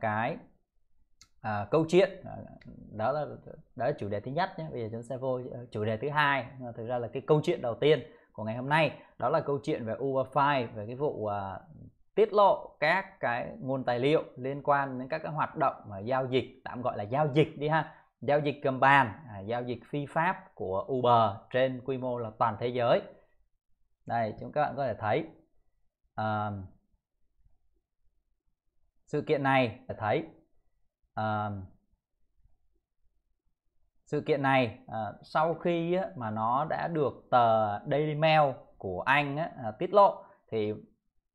cái à, câu chuyện à, đó là đó là chủ đề thứ nhất nhé bây giờ chúng sẽ vô ờ, chủ đề thứ hai thực ra là cái câu chuyện đầu tiên của ngày hôm nay đó là câu chuyện về Uberfile về cái vụ à, tiết lộ các cái nguồn tài liệu liên quan đến các cái hoạt động mà giao dịch tạm gọi là giao dịch đi ha giao dịch cầm bàn à, giao dịch phi pháp của Uber trên quy mô là toàn thế giới đây chúng các bạn có thể thấy à, sự kiện này là thấy uh, sự kiện này uh, sau khi á, mà nó đã được tờ Daily Mail của Anh uh, tiết lộ thì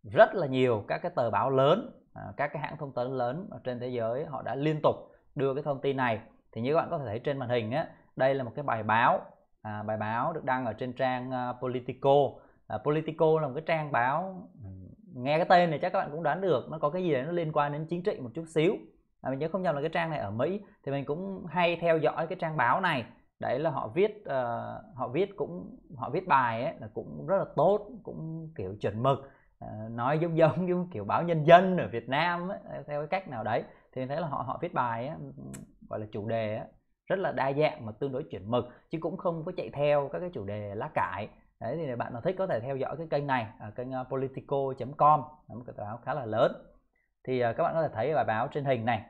rất là nhiều các cái tờ báo lớn uh, các cái hãng thông tấn lớn trên thế giới họ đã liên tục đưa cái thông tin này thì như các bạn có thể thấy trên màn hình á, đây là một cái bài báo à, bài báo được đăng ở trên trang uh, Politico uh, Politico là một cái trang báo nghe cái tên này chắc các bạn cũng đoán được nó có cái gì đấy nó liên quan đến chính trị một chút xíu à, mình nhớ không nhầm là cái trang này ở Mỹ thì mình cũng hay theo dõi cái trang báo này đấy là họ viết uh, họ viết cũng họ viết bài ấy là cũng rất là tốt cũng kiểu chuẩn mực uh, nói giống giống như kiểu báo nhân dân ở Việt Nam ấy, ờ, theo cái cách nào đấy thì thấy là họ họ viết bài ấy, gọi là chủ đề ấy, rất là đa dạng mà tương đối chuẩn mực chứ cũng không có chạy theo các cái chủ đề lá cải đấy thì bạn nào thích có thể theo dõi cái kênh này ở kênh ờ, politico.com là một cái tờ báo khá là lớn thì ờ, các bạn có thể thấy bài báo trên hình này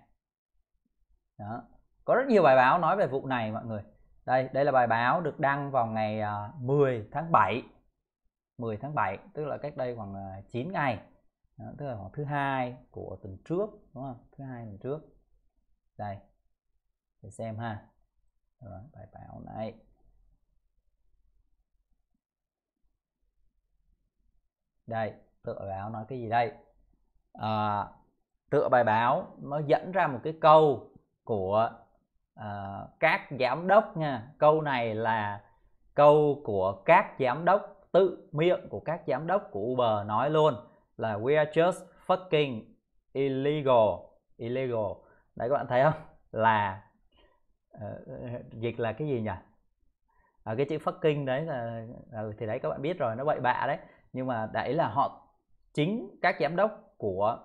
đó. có rất nhiều bài báo nói về vụ này mọi người đây đây là bài báo được đăng vào ngày 10 ờ, tháng 7 10 tháng 7 tức là cách đây khoảng 9 ngày đó, tức là khoảng thứ hai của tuần trước đúng không thứ hai tuần trước đây để xem ha Rồi, bài báo này đây tựa bài báo nói cái gì đây à, tựa bài báo nó dẫn ra một cái câu của à, các giám đốc nha câu này là câu của các giám đốc tự miệng của các giám đốc của Uber nói luôn là we are just fucking illegal illegal đấy các bạn thấy không là uh, dịch là cái gì nhỉ à, cái chữ fucking đấy là ừ, thì đấy các bạn biết rồi nó bậy bạ đấy nhưng mà đấy là họ chính các giám đốc của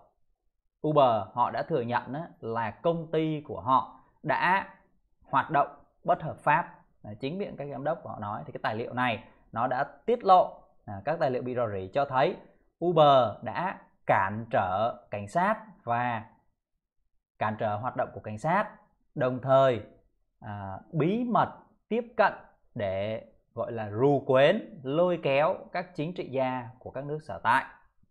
Uber họ đã thừa nhận là công ty của họ đã hoạt động bất hợp pháp chính miệng các giám đốc của họ nói thì cái tài liệu này nó đã tiết lộ à, các tài liệu bị rò rỉ cho thấy Uber đã cản trở cảnh sát và cản trở hoạt động của cảnh sát đồng thời à, bí mật tiếp cận để gọi là rù quến lôi kéo các chính trị gia của các nước sở tại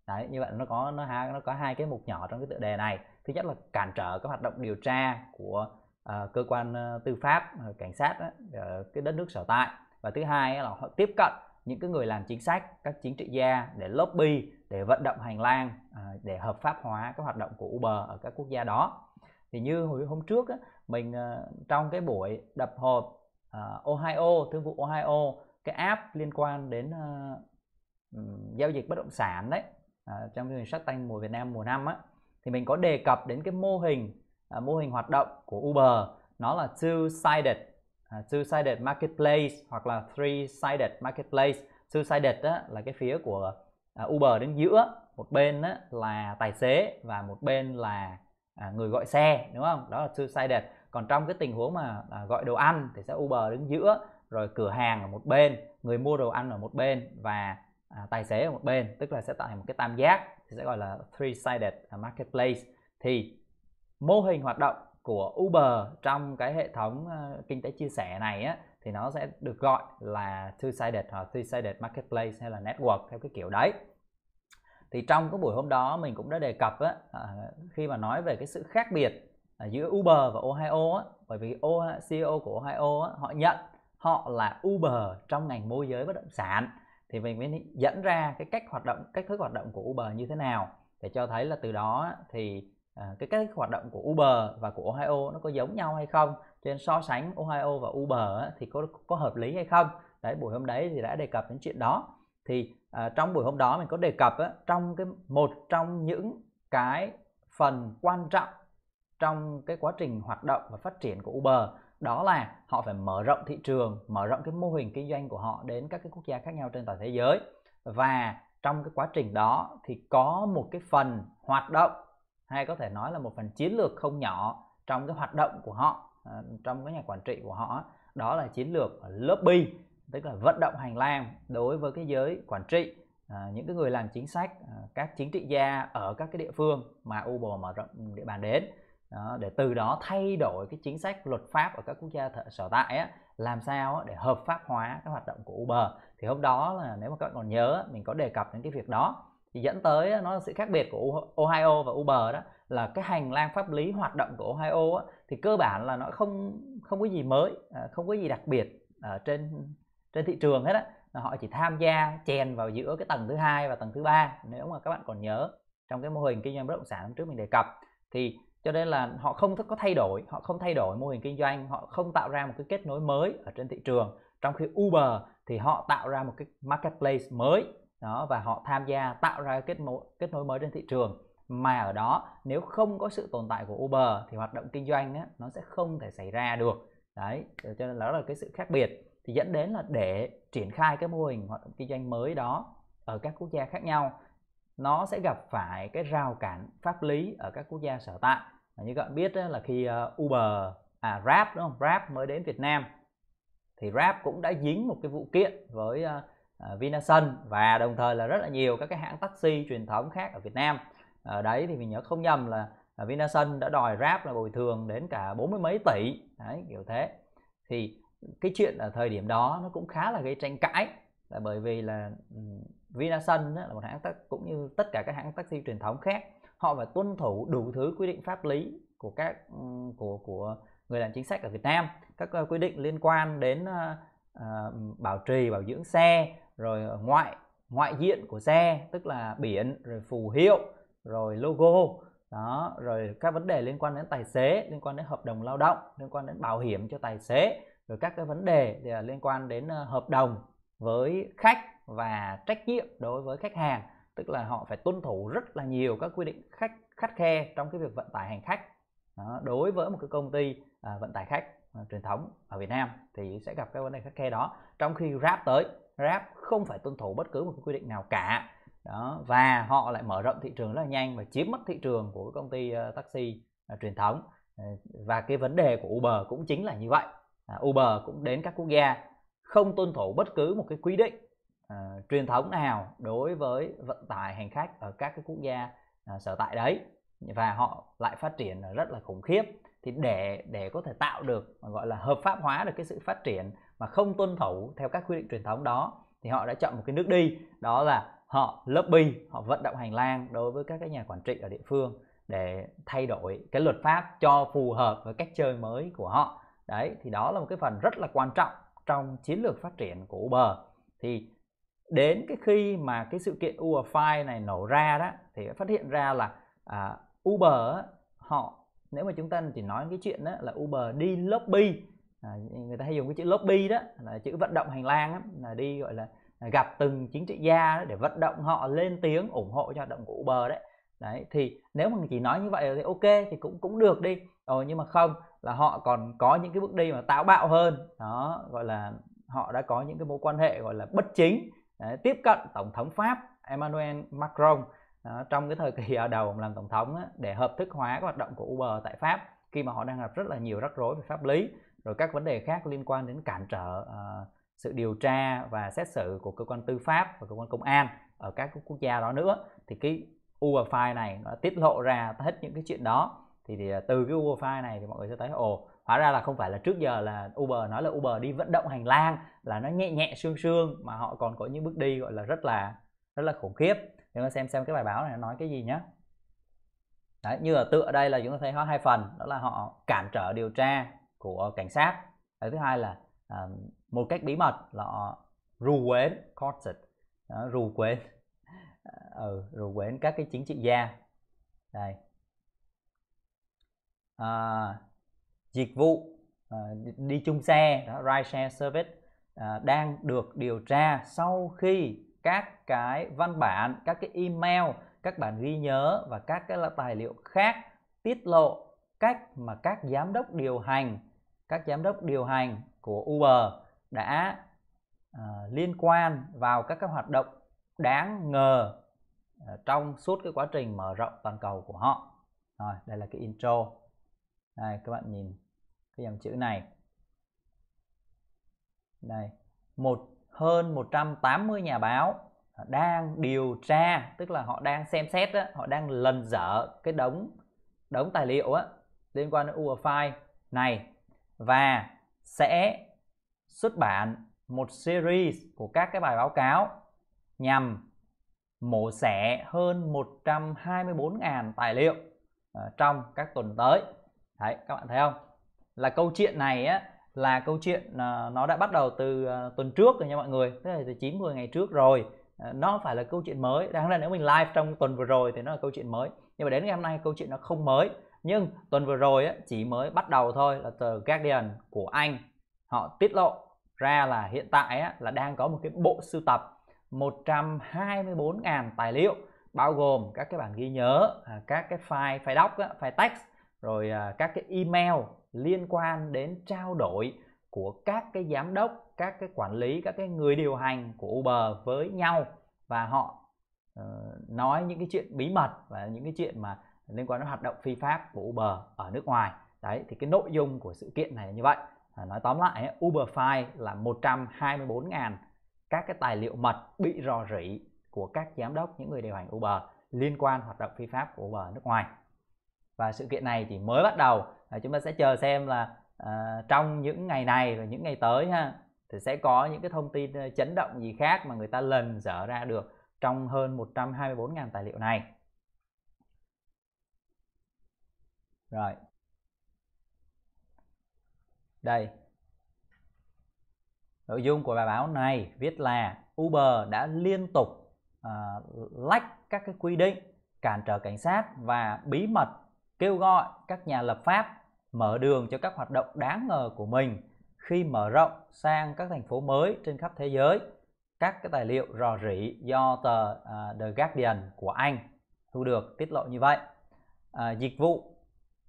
đấy như vậy nó có nó ha nó có hai cái mục nhỏ trong cái tựa đề này thứ nhất là cản trở các hoạt động điều tra của uh, cơ quan uh, tư pháp uh, cảnh sát uh, cái đất nước sở tại và thứ hai là họ tiếp cận những cái người làm chính sách các chính trị gia để lobby để vận động hành lang uh, để hợp pháp hóa các hoạt động của uber ở các quốc gia đó thì như hồi hôm trước á, mình uh, trong cái buổi đập hộp uh, Ohio thương vụ Ohio cái app liên quan đến uh, giao dịch bất động sản đấy uh, trong chương trình sách tanh mùa Việt Nam mùa năm á thì mình có đề cập đến cái mô hình uh, mô hình hoạt động của Uber nó là two sided uh, two sided marketplace hoặc là three sided marketplace two sided á là cái phía của uh, Uber đến giữa một bên á, là tài xế và một bên là à, người gọi xe đúng không đó là two sided còn trong cái tình huống mà à, gọi đồ ăn thì sẽ Uber đứng giữa rồi cửa hàng ở một bên người mua đồ ăn ở một bên và à, tài xế ở một bên tức là sẽ tạo thành một cái tam giác thì sẽ gọi là three sided à, marketplace thì mô hình hoạt động của Uber trong cái hệ thống uh, kinh tế chia sẻ này á thì nó sẽ được gọi là two sided hoặc three sided marketplace hay là network theo cái kiểu đấy thì trong cái buổi hôm đó mình cũng đã đề cập á, à, khi mà nói về cái sự khác biệt giữa Uber và Ohio á, bởi vì CEO e của Ohio á, họ nhận họ là Uber trong ngành môi giới bất động sản thì mình mới dẫn ra cái cách hoạt động cách thức hoạt động của Uber như thế nào để cho thấy là từ đó thì à, cái cách hoạt động của Uber và của Ohio nó có giống nhau hay không Trên so sánh Ohio và Uber thì có có hợp lý hay không đấy buổi hôm đấy thì đã đề cập đến chuyện đó thì à, trong buổi hôm đó mình có đề cập á, trong cái một trong những cái phần quan trọng trong cái quá trình hoạt động và phát triển của Uber đó là họ phải mở rộng thị trường, mở rộng cái mô hình kinh doanh của họ đến các cái quốc gia khác nhau trên toàn thế giới và trong cái quá trình đó thì có một cái phần hoạt động hay có thể nói là một phần chiến lược không nhỏ trong cái hoạt động của họ ờ, trong cái nhà quản trị của họ đó là chiến lược lobby tức là vận động hành lang đối với cái giới quản trị ờ, những cái người làm chính sách ờ, các chính trị gia ở các cái địa phương mà Uber mở rộng địa bàn đến đó, để từ đó thay đổi cái chính sách luật pháp ở các quốc gia th- sở tại á, làm sao á, để hợp pháp hóa cái hoạt động của Uber thì hôm đó là nếu mà các bạn còn nhớ mình có đề cập đến cái việc đó thì dẫn tới nó là sự khác biệt của Ohio và Uber đó là cái hành lang pháp lý hoạt động của Ohio á, thì cơ bản là nó không không có gì mới à, không có gì đặc biệt ở trên trên thị trường hết á họ chỉ tham gia chèn vào giữa cái tầng thứ hai và tầng thứ ba nếu mà các bạn còn nhớ trong cái mô hình kinh doanh bất động sản hôm trước mình đề cập thì cho nên là họ không có thay đổi họ không thay đổi mô hình kinh doanh họ không tạo ra một cái kết nối mới ở trên thị trường trong khi Uber thì họ tạo ra một cái marketplace mới đó và họ tham gia tạo ra kết nối kết nối mới trên thị trường mà ở đó nếu không có sự tồn tại của Uber thì hoạt động kinh doanh á, nó sẽ không thể xảy ra được đấy cho nên đó là cái sự khác biệt thì dẫn đến là để triển khai cái mô hình hoạt động kinh doanh mới đó ở các quốc gia khác nhau nó sẽ gặp phải cái rào cản pháp lý ở các quốc gia sở tại như các bạn biết là khi ờ, Uber à Grab đúng không Grab mới đến Việt Nam thì Grab cũng đã dính một cái vụ kiện với ờ, ờ, Vinasun và đồng thời là rất là nhiều các cái hãng taxi truyền thống khác ở Việt Nam ở đấy thì mình nhớ không nhầm là Vinasun đã đòi Grab là bồi thường đến cả bốn mươi mấy tỷ đấy kiểu thế thì cái chuyện ở thời điểm đó nó cũng khá là gây tranh cãi là bởi vì là Vinasun là một hãng cũng như tất cả các hãng taxi truyền thống khác họ phải tuân thủ đủ thứ quy định pháp lý của các ừ, của của người làm chính sách ở Việt Nam các uh, quy định liên quan đến uh, uh, bảo trì bảo dưỡng xe rồi ngoại ngoại diện của xe tức là biển rồi phù hiệu rồi logo đó rồi các vấn đề liên quan đến tài xế liên quan đến hợp đồng lao động liên quan đến bảo hiểm cho tài xế rồi các cái vấn đề liên quan đến hợp đồng với khách và trách nhiệm đối với khách hàng tức là họ phải tuân thủ rất là nhiều các quy định khách khắt khe trong cái việc vận tải hành khách đó, đối với một cái công ty à, vận tải khách à, truyền thống ở Việt Nam thì sẽ gặp cái vấn đề khắt khe đó trong khi Grab tới Grab không phải tuân thủ bất cứ một cái quy định nào cả đó và họ lại mở rộng thị trường rất là nhanh và chiếm mất thị trường của công ty uh, taxi uh, truyền thống ờ, và cái vấn đề của Uber cũng chính là như vậy uh, Uber cũng đến các quốc gia không tuân thủ bất cứ một cái quy định uh, truyền thống nào đối với vận tải hành khách ở các cái quốc gia uh, sở tại đấy và họ lại phát triển rất là khủng khiếp thì để để có thể tạo được gọi là hợp pháp hóa được cái sự phát triển mà không tuân thủ theo các quy định truyền thống đó thì họ đã chọn một cái nước đi đó là họ lobby họ vận động hành lang đối với các cái nhà quản trị ở địa phương để thay đổi cái luật pháp cho phù hợp với cách chơi mới của họ đấy thì đó là một cái phần rất là quan trọng trong chiến lược phát triển của Uber thì đến cái khi mà cái sự kiện Uberfly này nổ ra đó thì phát hiện ra là à, Uber họ nếu mà chúng ta chỉ nói cái chuyện đó là Uber đi lobby à, người ta hay dùng cái chữ lobby đó là chữ vận động hành lang đó, là đi gọi là à, gặp từng chính trị gia đó, để vận động họ lên tiếng ủng hộ cho hoạt động của Uber đấy đấy thì nếu mà chỉ nói như vậy thì ok thì cũng cũng được đi rồi nhưng mà không là họ còn có những cái bước đi mà táo bạo hơn đó gọi là họ đã có những cái mối quan hệ gọi là bất chính tiếp cận tổng thống pháp emmanuel macron đó, trong cái thời kỳ đầu làm tổng thống á, để hợp thức hóa cái hoạt động của uber tại pháp khi mà họ đang gặp rất là nhiều rắc rối về pháp lý rồi các vấn đề khác liên quan đến cản trở uh, sự điều tra và xét xử của cơ quan tư pháp và cơ quan công an ở các quốc gia đó nữa thì cái Uber file này nó tiết lộ ra hết những cái chuyện đó thì, thì ờ, từ cái Uber file này thì mọi người sẽ thấy ồ hóa ra là không phải là trước giờ là Uber nói là Uber đi vận động hành lang là nó nhẹ nhẹ sương sương mà họ còn có những bước đi gọi là rất là rất là khủng khiếp chúng ta xem xem cái bài báo này nó nói cái gì nhé Đấy, như ở tựa đây là chúng ta thấy có hai phần đó là họ cản trở điều tra của cảnh sát cái thứ hai là à, một cách bí mật là họ rù quến corset đó, rù quến ờ, ừ, rù quến các cái chính trị gia đây à, dịch vụ à, đi chung xe đó, ride share service à, đang được điều tra sau khi các cái văn bản các cái email các bản ghi nhớ và các cái tài liệu khác tiết lộ cách mà các giám đốc điều hành các giám đốc điều hành của Uber đã uh, liên quan vào các cái hoạt động đáng ngờ trong suốt cái quá trình mở rộng toàn cầu của họ. Rồi, đây là cái intro. Đây các bạn nhìn cái dòng chữ này đây một hơn 180 nhà báo đang điều tra tức là họ đang xem xét đó, họ đang lần dở cái đống đống tài liệu á liên quan đến UFI này và sẽ xuất bản một series của các cái bài báo cáo nhằm mổ xẻ hơn 124.000 tài liệu à, trong các tuần tới. Đấy, các bạn thấy không? là câu chuyện này á là câu chuyện ờ, nó đã bắt đầu từ ờ, tuần trước rồi nha mọi người tức là từ chín mười ngày trước rồi ờ, nó phải là câu chuyện mới đáng ra nếu mình live trong tuần vừa rồi thì nó là câu chuyện mới nhưng mà đến ngày hôm nay câu chuyện nó không mới nhưng tuần vừa rồi á, chỉ mới bắt đầu thôi là tờ Guardian của Anh họ tiết lộ ra là hiện tại á, là đang có một cái bộ sưu tập 124.000 tài liệu bao gồm các cái bản ghi nhớ, à, các cái file file doc, file text, rồi à, các cái email liên quan đến trao đổi của các cái giám đốc các cái quản lý các cái người điều hành của uber với nhau và họ uh, nói những cái chuyện bí mật và những cái chuyện mà liên quan đến hoạt động phi pháp của uber ở nước ngoài đấy thì cái nội dung của sự kiện này là như vậy à, nói tóm lại uber file là 124.000 các cái tài liệu mật bị rò rỉ của các giám đốc những người điều hành uber liên quan hoạt động phi pháp của uber ở nước ngoài và sự kiện này thì mới bắt đầu à, chúng ta sẽ chờ xem là à, trong những ngày này và những ngày tới ha thì sẽ có những cái thông tin ờ, chấn động gì khác mà người ta lần dở ra được trong hơn 124.000 tài liệu này. Rồi. Đây. Nội dung của bài báo này viết là Uber đã liên tục uh, lách các cái quy định cản trở cảnh sát và bí mật kêu gọi các nhà lập pháp mở đường cho các hoạt động đáng ngờ của mình khi mở rộng sang các thành phố mới trên khắp thế giới các cái tài liệu rò rỉ do tờ uh, The Guardian của Anh thu được tiết lộ như vậy à, dịch vụ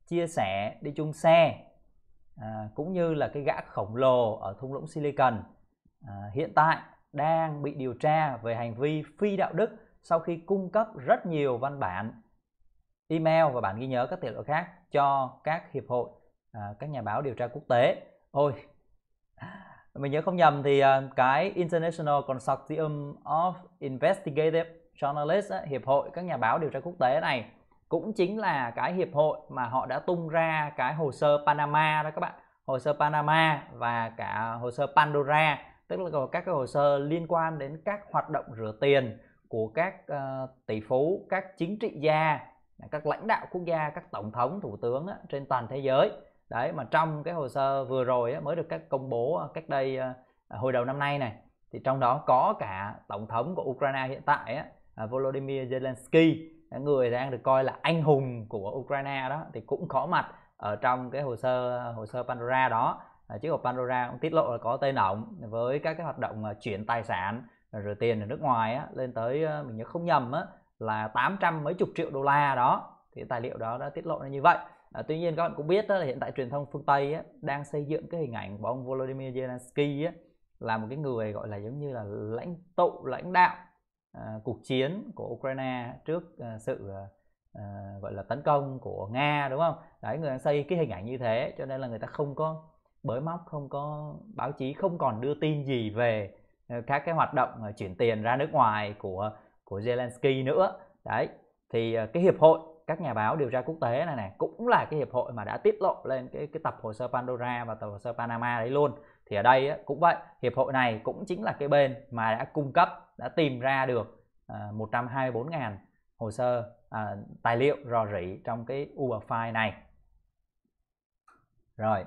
chia sẻ đi chung xe à, cũng như là cái gã khổng lồ ở thung lũng Silicon à, hiện tại đang bị điều tra về hành vi phi đạo đức sau khi cung cấp rất nhiều văn bản email và bản ghi nhớ các tiện lộ khác cho các hiệp hội à, các nhà báo điều tra quốc tế ôi mình nhớ không nhầm thì à, cái International Consortium of Investigative Journalists hiệp hội các nhà báo điều tra quốc tế này cũng chính là cái hiệp hội mà họ đã tung ra cái hồ sơ Panama đó các bạn hồ sơ Panama và cả hồ sơ Pandora tức là các cái hồ sơ liên quan đến các hoạt động rửa tiền của các uh, tỷ phú các chính trị gia các lãnh đạo quốc gia các tổng thống thủ tướng á, trên toàn thế giới đấy mà trong cái hồ sơ vừa rồi á, mới được các công bố à, cách đây à, à, hồi đầu năm nay này thì trong đó có cả tổng thống của Ukraine hiện tại á, Volodymyr Zelensky người đang được coi là anh hùng của Ukraine đó thì cũng có mặt ở trong cái hồ sơ hồ sơ Pandora đó chiếc hộp Pandora cũng tiết lộ là có tên ổng với các cái hoạt động chuyển tài sản rồi tiền ở nước ngoài á, lên tới mình nhớ không nhầm á, là 800 mấy chục triệu đô la đó thì tài liệu đó đã tiết lộ như vậy À, tuy nhiên các bạn cũng biết đó là hiện tại truyền thông phương Tây á, đang xây dựng cái hình ảnh của ông Volodymyr Zelensky á, là một cái người gọi là giống như là lãnh tụ lãnh đạo à, cuộc chiến của Ukraine trước à, sự à, gọi là tấn công của Nga đúng không? Đấy người đang xây cái hình ảnh như thế cho nên là người ta không có bới móc, không có báo chí không còn đưa tin gì về các cái hoạt động chuyển tiền ra nước ngoài của của Zelensky nữa. Đấy thì cái hiệp hội các nhà báo điều tra quốc tế này này cũng là cái hiệp hội mà đã tiết lộ lên cái cái tập hồ sơ Pandora và tập hồ sơ Panama đấy luôn thì ở đây cũng vậy hiệp hội này cũng chính là cái bên mà đã cung cấp đã tìm ra được 124.000 ờ, hồ sơ à, tài liệu rò rỉ trong cái Uber file này rồi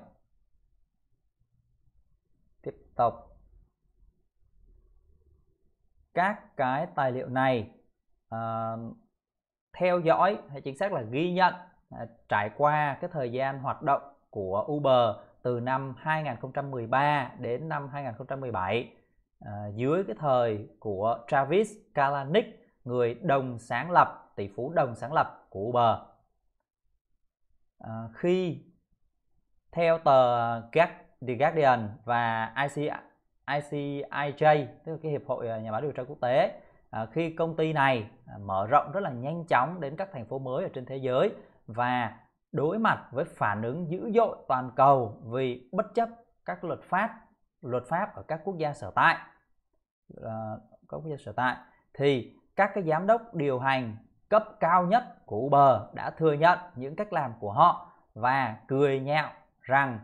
tiếp tục các cái tài liệu này uh, theo dõi hay chính xác là ghi nhận à, trải qua cái thời gian hoạt động của Uber từ năm 2013 đến năm 2017 à, dưới cái thời của Travis Kalanick người đồng sáng lập tỷ phú đồng sáng lập của Uber à, khi theo tờ The Guardian và IC, ICIJ tức là cái hiệp hội à, nhà báo điều tra quốc tế À, khi công ty này à, mở rộng rất là nhanh chóng đến các thành phố mới ở trên thế giới và đối mặt với phản ứng dữ dội toàn cầu vì bất chấp các luật pháp luật pháp ở các quốc gia sở tại à, các quốc gia sở tại thì các cái giám đốc điều hành cấp cao nhất của Uber đã thừa nhận những cách làm của họ và cười nhạo rằng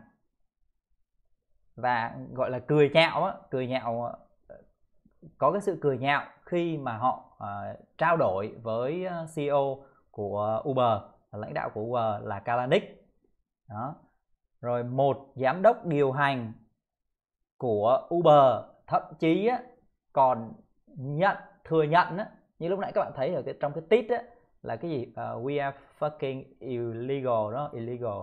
và gọi là cười nhạo cười nhạo có cái sự cười nhạo khi mà họ uh, trao đổi với ờ, CEO của Uber lãnh đạo của Uber là Kalanick đó rồi một giám đốc điều hành của Uber thậm chí á, còn nhận thừa nhận á, như lúc nãy các bạn thấy ở cái, trong cái tít á, là cái gì uh, we are fucking illegal đó illegal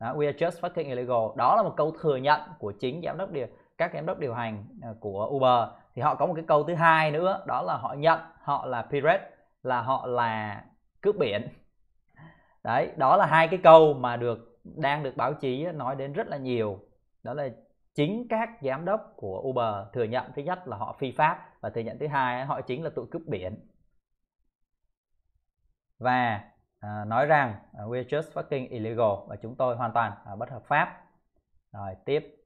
đó, we are just fucking illegal đó là một câu thừa nhận của chính giám đốc điều các giám đốc điều hành của Uber thì họ có một cái câu thứ hai nữa đó là họ nhận họ là pirate là họ là cướp biển đấy đó là hai cái câu mà được đang được báo chí nói đến rất là nhiều đó là chính các giám đốc của Uber thừa nhận thứ nhất là họ phi pháp và thừa nhận thứ hai họ chính là tụi cướp biển và à, nói rằng à, we're just fucking illegal và chúng tôi hoàn toàn à, bất hợp pháp rồi tiếp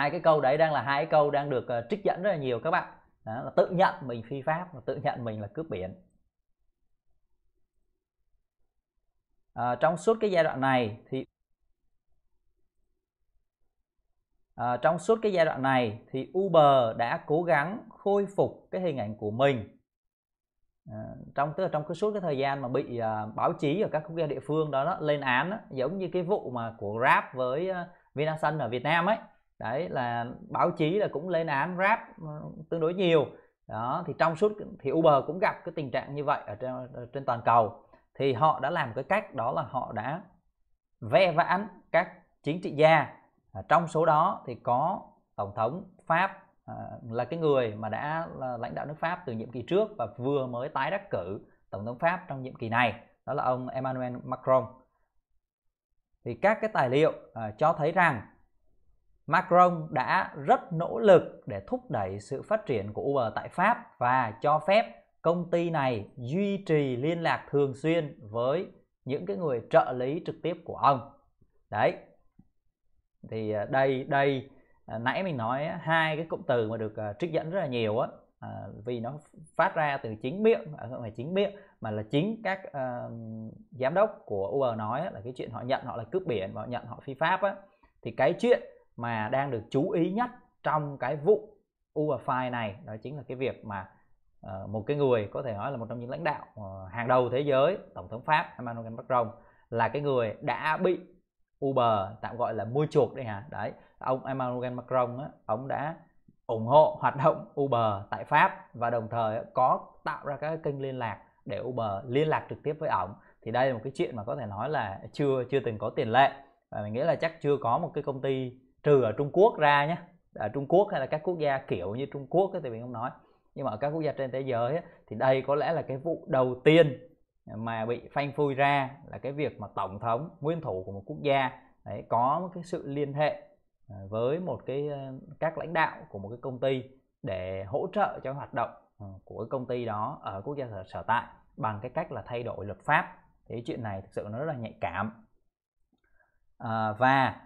hai cái câu đấy đang là hai cái câu đang được ờ, trích dẫn rất là nhiều các bạn đó, là tự nhận mình phi pháp và tự nhận mình là cướp biển à, trong suốt cái giai đoạn này thì à, trong suốt cái giai đoạn này thì Uber đã cố gắng khôi phục cái hình ảnh của mình à, trong tức là trong cái suốt cái thời gian mà bị à, báo chí ở các quốc gia địa phương đó, đó lên án đó, giống như cái vụ mà của Grab với uh, Vinasun ở Việt Nam ấy đấy là báo chí là cũng lên án rap ừ, tương đối nhiều đó thì trong suốt thì uber cũng gặp cái tình trạng như vậy ở trên, trên toàn cầu thì họ đã làm cái cách đó là họ đã ve vãn các chính trị gia trong số đó thì có tổng thống pháp à, là cái người mà đã là lãnh đạo nước pháp từ nhiệm kỳ trước và vừa mới tái đắc cử tổng thống pháp trong nhiệm kỳ này đó là ông emmanuel macron thì các cái tài liệu à, cho thấy rằng Macron đã rất nỗ lực để thúc đẩy sự phát triển của Uber tại Pháp và cho phép công ty này duy trì liên lạc thường xuyên với những cái người trợ lý trực tiếp của ông. Đấy. Thì à, đây đây à, nãy mình nói hai cái cụm từ mà được à, trích dẫn rất là nhiều á vì nó phát ra từ chính miệng không phải chính miệng mà là chính các uh, giám đốc của Uber nói là cái chuyện họ nhận họ là cướp biển và họ nhận họ phi pháp á thì cái chuyện mà đang được chú ý nhất trong cái vụ UFI này đó chính là cái việc mà ờ, một cái người có thể nói là một trong những lãnh đạo ờ, hàng đầu thế giới tổng thống pháp Emmanuel Macron là cái người đã bị Uber tạm gọi là mua chuộc đây hả đấy ông Emmanuel Macron á, ông đã ủng hộ hoạt động Uber tại Pháp và đồng thời có tạo ra các kênh liên lạc để Uber liên lạc trực tiếp với ông thì đây là một cái chuyện mà có thể nói là chưa chưa từng có tiền lệ và mình nghĩ là chắc chưa có một cái công ty trừ ở Trung Quốc ra nhé ở Trung Quốc hay là các quốc gia kiểu như Trung Quốc thì mình không nói nhưng mà ở các quốc gia trên thế giới ấy, thì đây có lẽ là cái vụ đầu tiên mà bị phanh phui ra là cái việc mà tổng thống nguyên thủ của một quốc gia đấy, có một cái sự liên hệ à, với một cái ờ, các lãnh đạo của một cái công ty để hỗ trợ cho hoạt động ờ, của công ty đó ở quốc gia sở, sở tại bằng cái cách là thay đổi luật pháp thì chuyện này thực sự nó rất là nhạy cảm à, và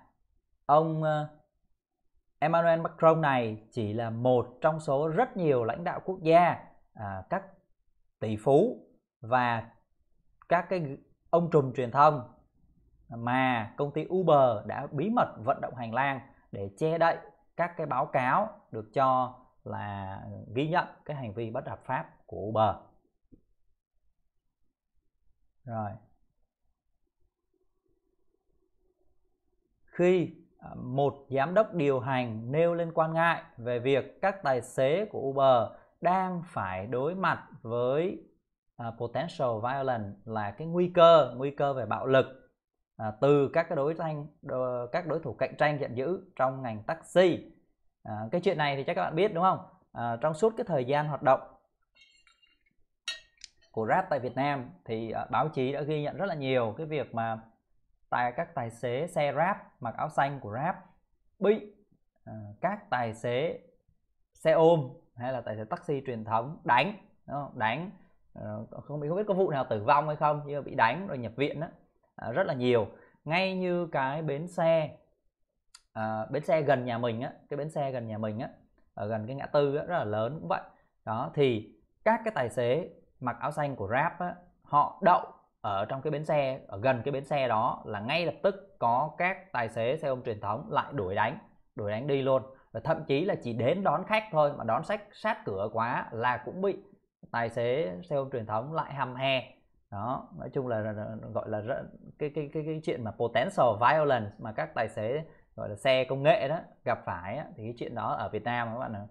ông ờ, Emmanuel Macron này chỉ là một trong số rất nhiều lãnh đạo quốc gia, à, các tỷ phú và các cái ông trùm truyền thông mà công ty Uber đã bí mật vận động hành lang để che đậy các cái báo cáo được cho là ghi nhận cái hành vi bất hợp pháp của Uber. Rồi. Khi À, một giám đốc điều hành nêu lên quan ngại về việc các tài xế của Uber đang phải đối mặt với à, potential violence là cái nguy cơ nguy cơ về bạo lực à, từ các cái đối tranh các đối thủ cạnh tranh giận dữ trong ngành taxi cái chuyện này thì chắc các bạn biết đúng không trong suốt cái thời gian hoạt động của Grab tại Việt Nam thì báo chí đã ghi nhận rất là nhiều cái việc mà tài các tài xế xe Grab mặc áo xanh của Grab bị ờ, các tài xế xe ôm hay là tài xế taxi truyền thống đánh đúng không? đánh ờ, không biết không biết có vụ nào tử vong hay không nhưng mà bị đánh rồi nhập viện đó à, rất là nhiều ngay như cái bến xe à, bến xe gần nhà mình á cái bến xe gần nhà mình á ở gần cái ngã tư á, rất là lớn cũng vậy đó thì các cái tài xế mặc áo xanh của Grab á, họ đậu ở trong cái bến xe ở gần cái bến xe đó là ngay lập tức có các tài xế xe ôm truyền thống lại đuổi đánh đuổi đánh đi luôn và thậm chí là chỉ đến đón khách thôi mà đón sách sát cửa quá là cũng bị tài xế xe ôm truyền thống lại hầm he đó nói chung là, gọi là cái cái cái cái chuyện mà potential violence mà các tài xế gọi là xe công nghệ đó gặp phải thì cái chuyện đó ở Việt Nam các bạn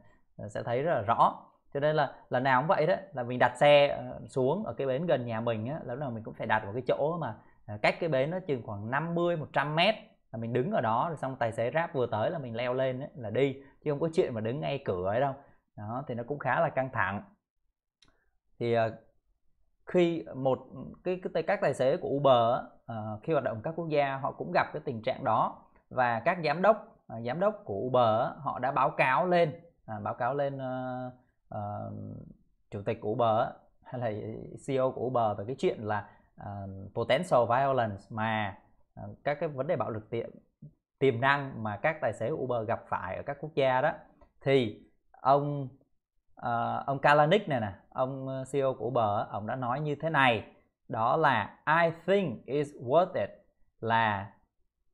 sẽ thấy rất là rõ cho nên là là nào cũng vậy đó là mình đặt xe ờ, xuống ở cái bến gần nhà mình á lúc nào mình cũng phải đặt vào cái chỗ mà à, cách cái bến nó chừng khoảng 50 100 mét là mình đứng ở đó rồi xong tài xế ráp vừa tới là mình leo lên ấy, là đi chứ không có chuyện mà đứng ngay cửa ấy đâu đó thì nó cũng khá là căng thẳng thì ờ, khi một cái, cái các tài xế của Uber uh, khi hoạt động các quốc gia họ cũng gặp cái tình trạng đó và các giám đốc uh, giám đốc của Uber họ đã báo cáo lên uh, báo cáo lên uh, uh, chủ tịch của Uber hay là CEO của Uber về cái chuyện là uh, potential violence mà uh, các cái vấn đề bạo lực tiệm tiềm năng mà các tài xế Uber gặp phải ở các quốc gia đó thì ông uh, ông Kalanick này nè ông CEO của Uber ông đã nói như thế này đó là I think is worth it là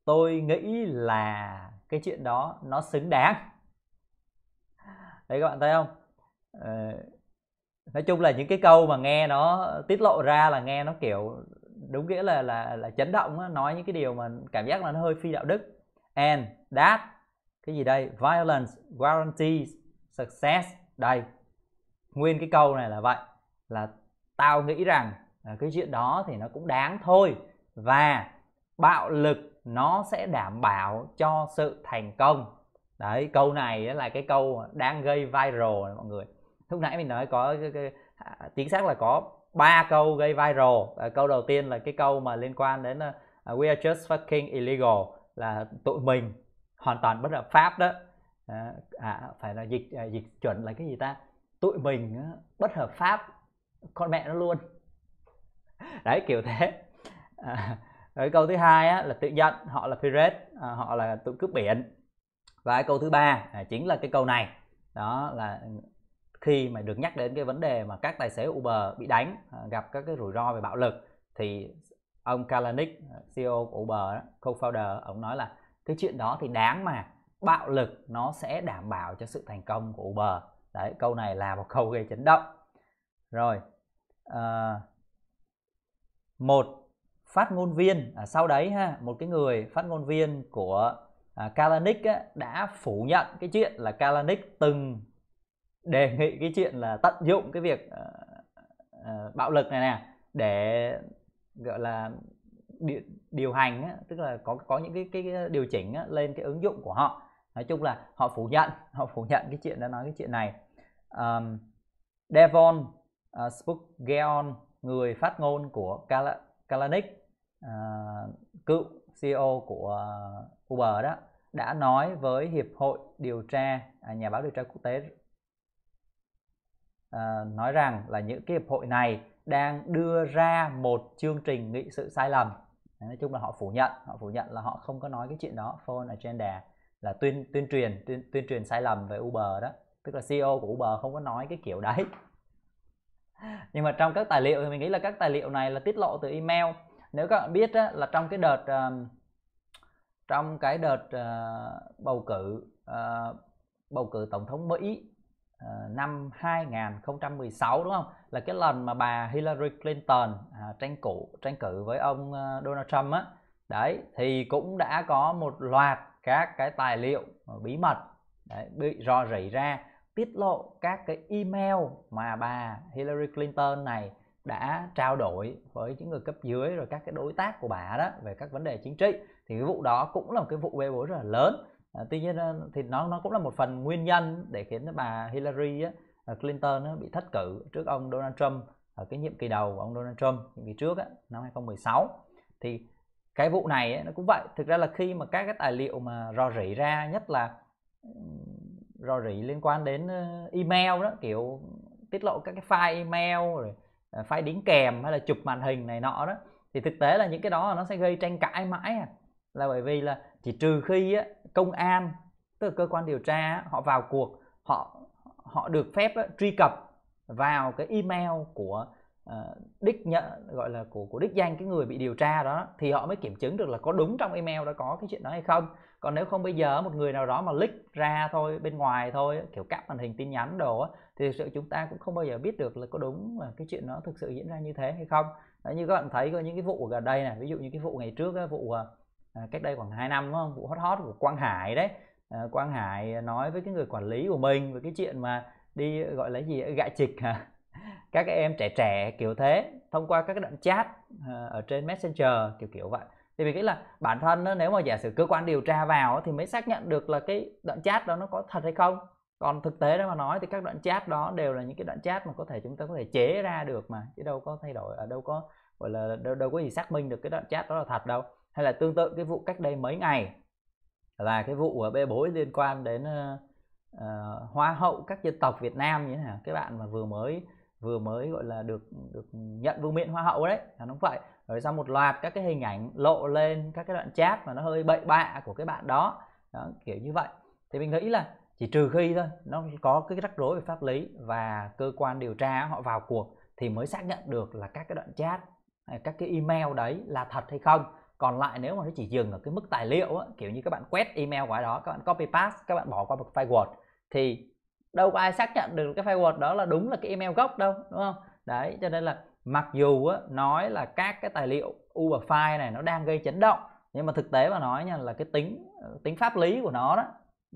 tôi nghĩ là cái chuyện đó nó xứng đáng đấy các bạn thấy không à, nói chung là những cái câu mà nghe nó tiết lộ ra là nghe nó kiểu đúng nghĩa là là là chấn động đó, nói những cái điều mà cảm giác là nó hơi phi đạo đức and that cái gì đây violence guarantees success đây nguyên cái câu này là vậy là tao nghĩ rằng cái chuyện đó thì nó cũng đáng thôi và bạo lực nó sẽ đảm bảo cho sự thành công đấy câu này là cái câu đang gây viral này, mọi người lúc nãy mình nói có cái, cái, à, chính xác là có ba câu gây viral à, câu đầu tiên là cái câu mà liên quan đến uh, we are just fucking illegal là tụi mình hoàn toàn bất hợp pháp đó à, phải là dịch à, dịch chuẩn là cái gì ta tụi mình bất hợp pháp con mẹ nó luôn đấy kiểu thế à, cái câu thứ hai á, là tự nhận họ là pirate à, họ là tụi cướp biển và cái câu thứ ba à, chính là cái câu này đó là khi mà được nhắc đến cái vấn đề mà các tài xế Uber bị đánh à, gặp các cái rủi ro về bạo lực thì ông Kalanick à, CEO của Uber co-founder ông nói là cái chuyện đó thì đáng mà bạo lực nó sẽ đảm bảo cho sự thành công của Uber đấy câu này là một câu gây chấn động rồi à, một phát ngôn viên à, sau đấy ha một cái người phát ngôn viên của à, Kalanick á, đã phủ nhận cái chuyện là Kalanick từng đề nghị cái chuyện là tận dụng cái việc ờ, ờ, bạo lực này nè để gọi là điều, điều hành á, tức là có có những cái cái, điều chỉnh lên cái ứng dụng của họ nói chung là họ phủ nhận họ phủ nhận cái chuyện đã nói cái chuyện này um, Devon uh, ờ, Spuggeon người phát ngôn của Kal Kalanick uh, cựu CEO của Uber đó đã nói với hiệp hội điều tra à, nhà báo điều tra quốc tế à, nói rằng là những cái hiệp hội này đang đưa ra một chương trình nghị sự sai lầm nói chung là họ phủ nhận họ phủ nhận là họ không có nói cái chuyện đó phone agenda là tuyên tuyên truyền tuyên, tuyên truyền sai lầm về Uber đó tức là CEO của Uber không có nói cái kiểu đấy nhưng mà trong các tài liệu thì mình nghĩ là các tài liệu này là tiết lộ từ email nếu các bạn biết á, là trong cái đợt um, trong cái đợt uh, bầu cử uh, bầu cử tổng thống Mỹ Ờ, năm 2016 đúng không là cái lần mà bà Hillary Clinton à, tranh cử tranh cử với ông ờ, Donald Trump á đấy thì cũng đã có một loạt các cái tài liệu bí mật đấy, bị rò rỉ ra tiết lộ các cái email mà bà Hillary Clinton này đã trao đổi với những người cấp dưới rồi các cái đối tác của bà đó về các vấn đề chính trị thì cái vụ đó cũng là một cái vụ bê bối rất là lớn À, tuy nhiên ờ, thì nó nó cũng là một phần nguyên nhân để khiến bà Hillary ờ, Clinton á, bị thất cử trước ông Donald Trump ở cái nhiệm kỳ đầu của ông Donald Trump nhiệm kỳ trước á, năm 2016 thì cái vụ này nó cũng vậy thực ra là khi mà các cái tài liệu mà rò rỉ ra nhất là rò rỉ liên quan đến ờ, email đó kiểu tiết lộ các cái file email rồi file đính kèm hay là chụp màn hình này nọ đó thì thực tế là những cái đó nó sẽ gây tranh cãi mãi à là bởi vì là thì trừ khi công an tức là cơ quan điều tra họ vào cuộc họ họ được phép truy cập vào cái email của ờ, đích nhận gọi là của của đích danh cái người bị điều tra đó thì họ mới kiểm chứng được là có đúng trong email đó có cái chuyện đó hay không còn nếu không bây giờ một người nào đó mà leak ra thôi bên ngoài thôi kiểu cắp màn hình tin nhắn đồ thì thực sự chúng ta cũng không bao giờ biết được là có đúng là cái chuyện nó thực sự diễn ra như thế hay không Đấy, như các bạn thấy có những cái vụ gần đây này ví dụ như cái vụ ngày trước á, vụ ờ, À, cách đây khoảng 2 năm đúng không vụ hot hot của Quang Hải đấy à, Quang Hải nói với cái người quản lý của mình về cái chuyện mà đi gọi là gì gạ chịch hả các em trẻ trẻ kiểu thế thông qua các cái đoạn chat à, ở trên messenger kiểu kiểu vậy thì vì cái là bản thân nếu mà giả sử cơ quan điều tra vào thì mới xác nhận được là cái đoạn chat đó nó có thật hay không còn thực tế đó mà nói thì các đoạn chat đó đều là những cái đoạn chat mà có thể chúng ta có thể chế ra được mà chứ đâu có thay đổi ở đâu có gọi là đâu, đâu có gì xác minh được cái đoạn chat đó là thật đâu hay là tương tự cái vụ cách đây mấy ngày là cái vụ bê bối liên quan đến uh, hoa hậu các dân tộc Việt Nam như thế nào các bạn mà vừa mới vừa mới gọi là được được nhận vương miện hoa hậu đấy là nó vậy rồi sau một loạt các cái hình ảnh lộ lên các cái đoạn chat mà nó hơi bậy bạ của cái bạn đó, đó kiểu như vậy thì mình nghĩ là chỉ trừ khi thôi nó có cái rắc rối về pháp lý và cơ quan điều tra họ vào cuộc thì mới xác nhận được là các cái đoạn chat à, các cái email đấy là thật hay không còn lại nếu mà nó chỉ dừng ở cái mức tài liệu á, kiểu như các bạn quét email qua đó các bạn copy paste các bạn bỏ qua một file word thì đâu có ai xác nhận được cái file word đó là đúng là cái email gốc đâu đúng không đấy cho nên là mặc dù á, nói là các cái tài liệu uber file này nó đang gây chấn động nhưng mà thực tế mà nói nha là cái tính tính pháp lý của nó đó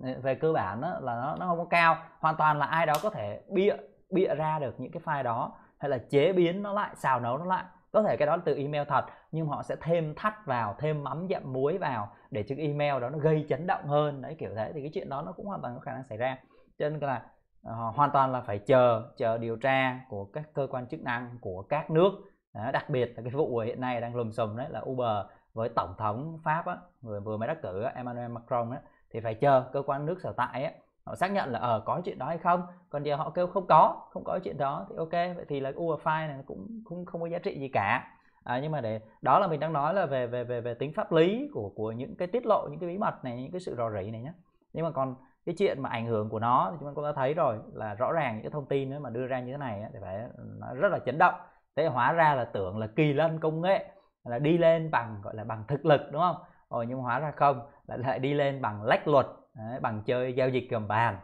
ừ, về cơ bản đó, là nó nó không có cao hoàn toàn là ai đó có thể bịa bịa ra được những cái file đó hay là chế biến nó lại xào nấu nó lại có thể cái đó là từ email thật nhưng họ sẽ thêm thắt vào thêm mắm dặm muối vào để chữ email đó nó gây chấn động hơn đấy kiểu thế thì cái chuyện đó nó cũng hoàn toàn có khả năng xảy ra cho nên là uh, hoàn toàn là phải chờ chờ điều tra của các cơ quan chức năng của các nước đó, đặc biệt là cái vụ hiện nay đang lùm xùm đấy là Uber với tổng thống Pháp á, người vừa mới đắc cử á, Emmanuel Macron á, thì phải chờ cơ quan nước sở tại á, họ xác nhận là ờ có chuyện đó hay không còn giờ họ kêu không có không có chuyện đó thì ok vậy thì là Uber file này cũng cũng không có giá trị gì cả à, nhưng mà để đó là mình đang nói là về về về về tính pháp lý của của những cái tiết lộ những cái bí mật này những cái sự rò rỉ này nhé nhưng mà còn cái chuyện mà ảnh hưởng của nó thì chúng ta cũng đã thấy rồi là rõ ràng những cái thông tin mà đưa ra như thế này thì phải nó rất là chấn động thế hóa ra là tưởng là kỳ lân công nghệ là đi lên bằng gọi là bằng thực lực đúng không rồi nhưng hóa ra không lại lại đi lên bằng lách luật đấy, bằng chơi giao dịch cầm bàn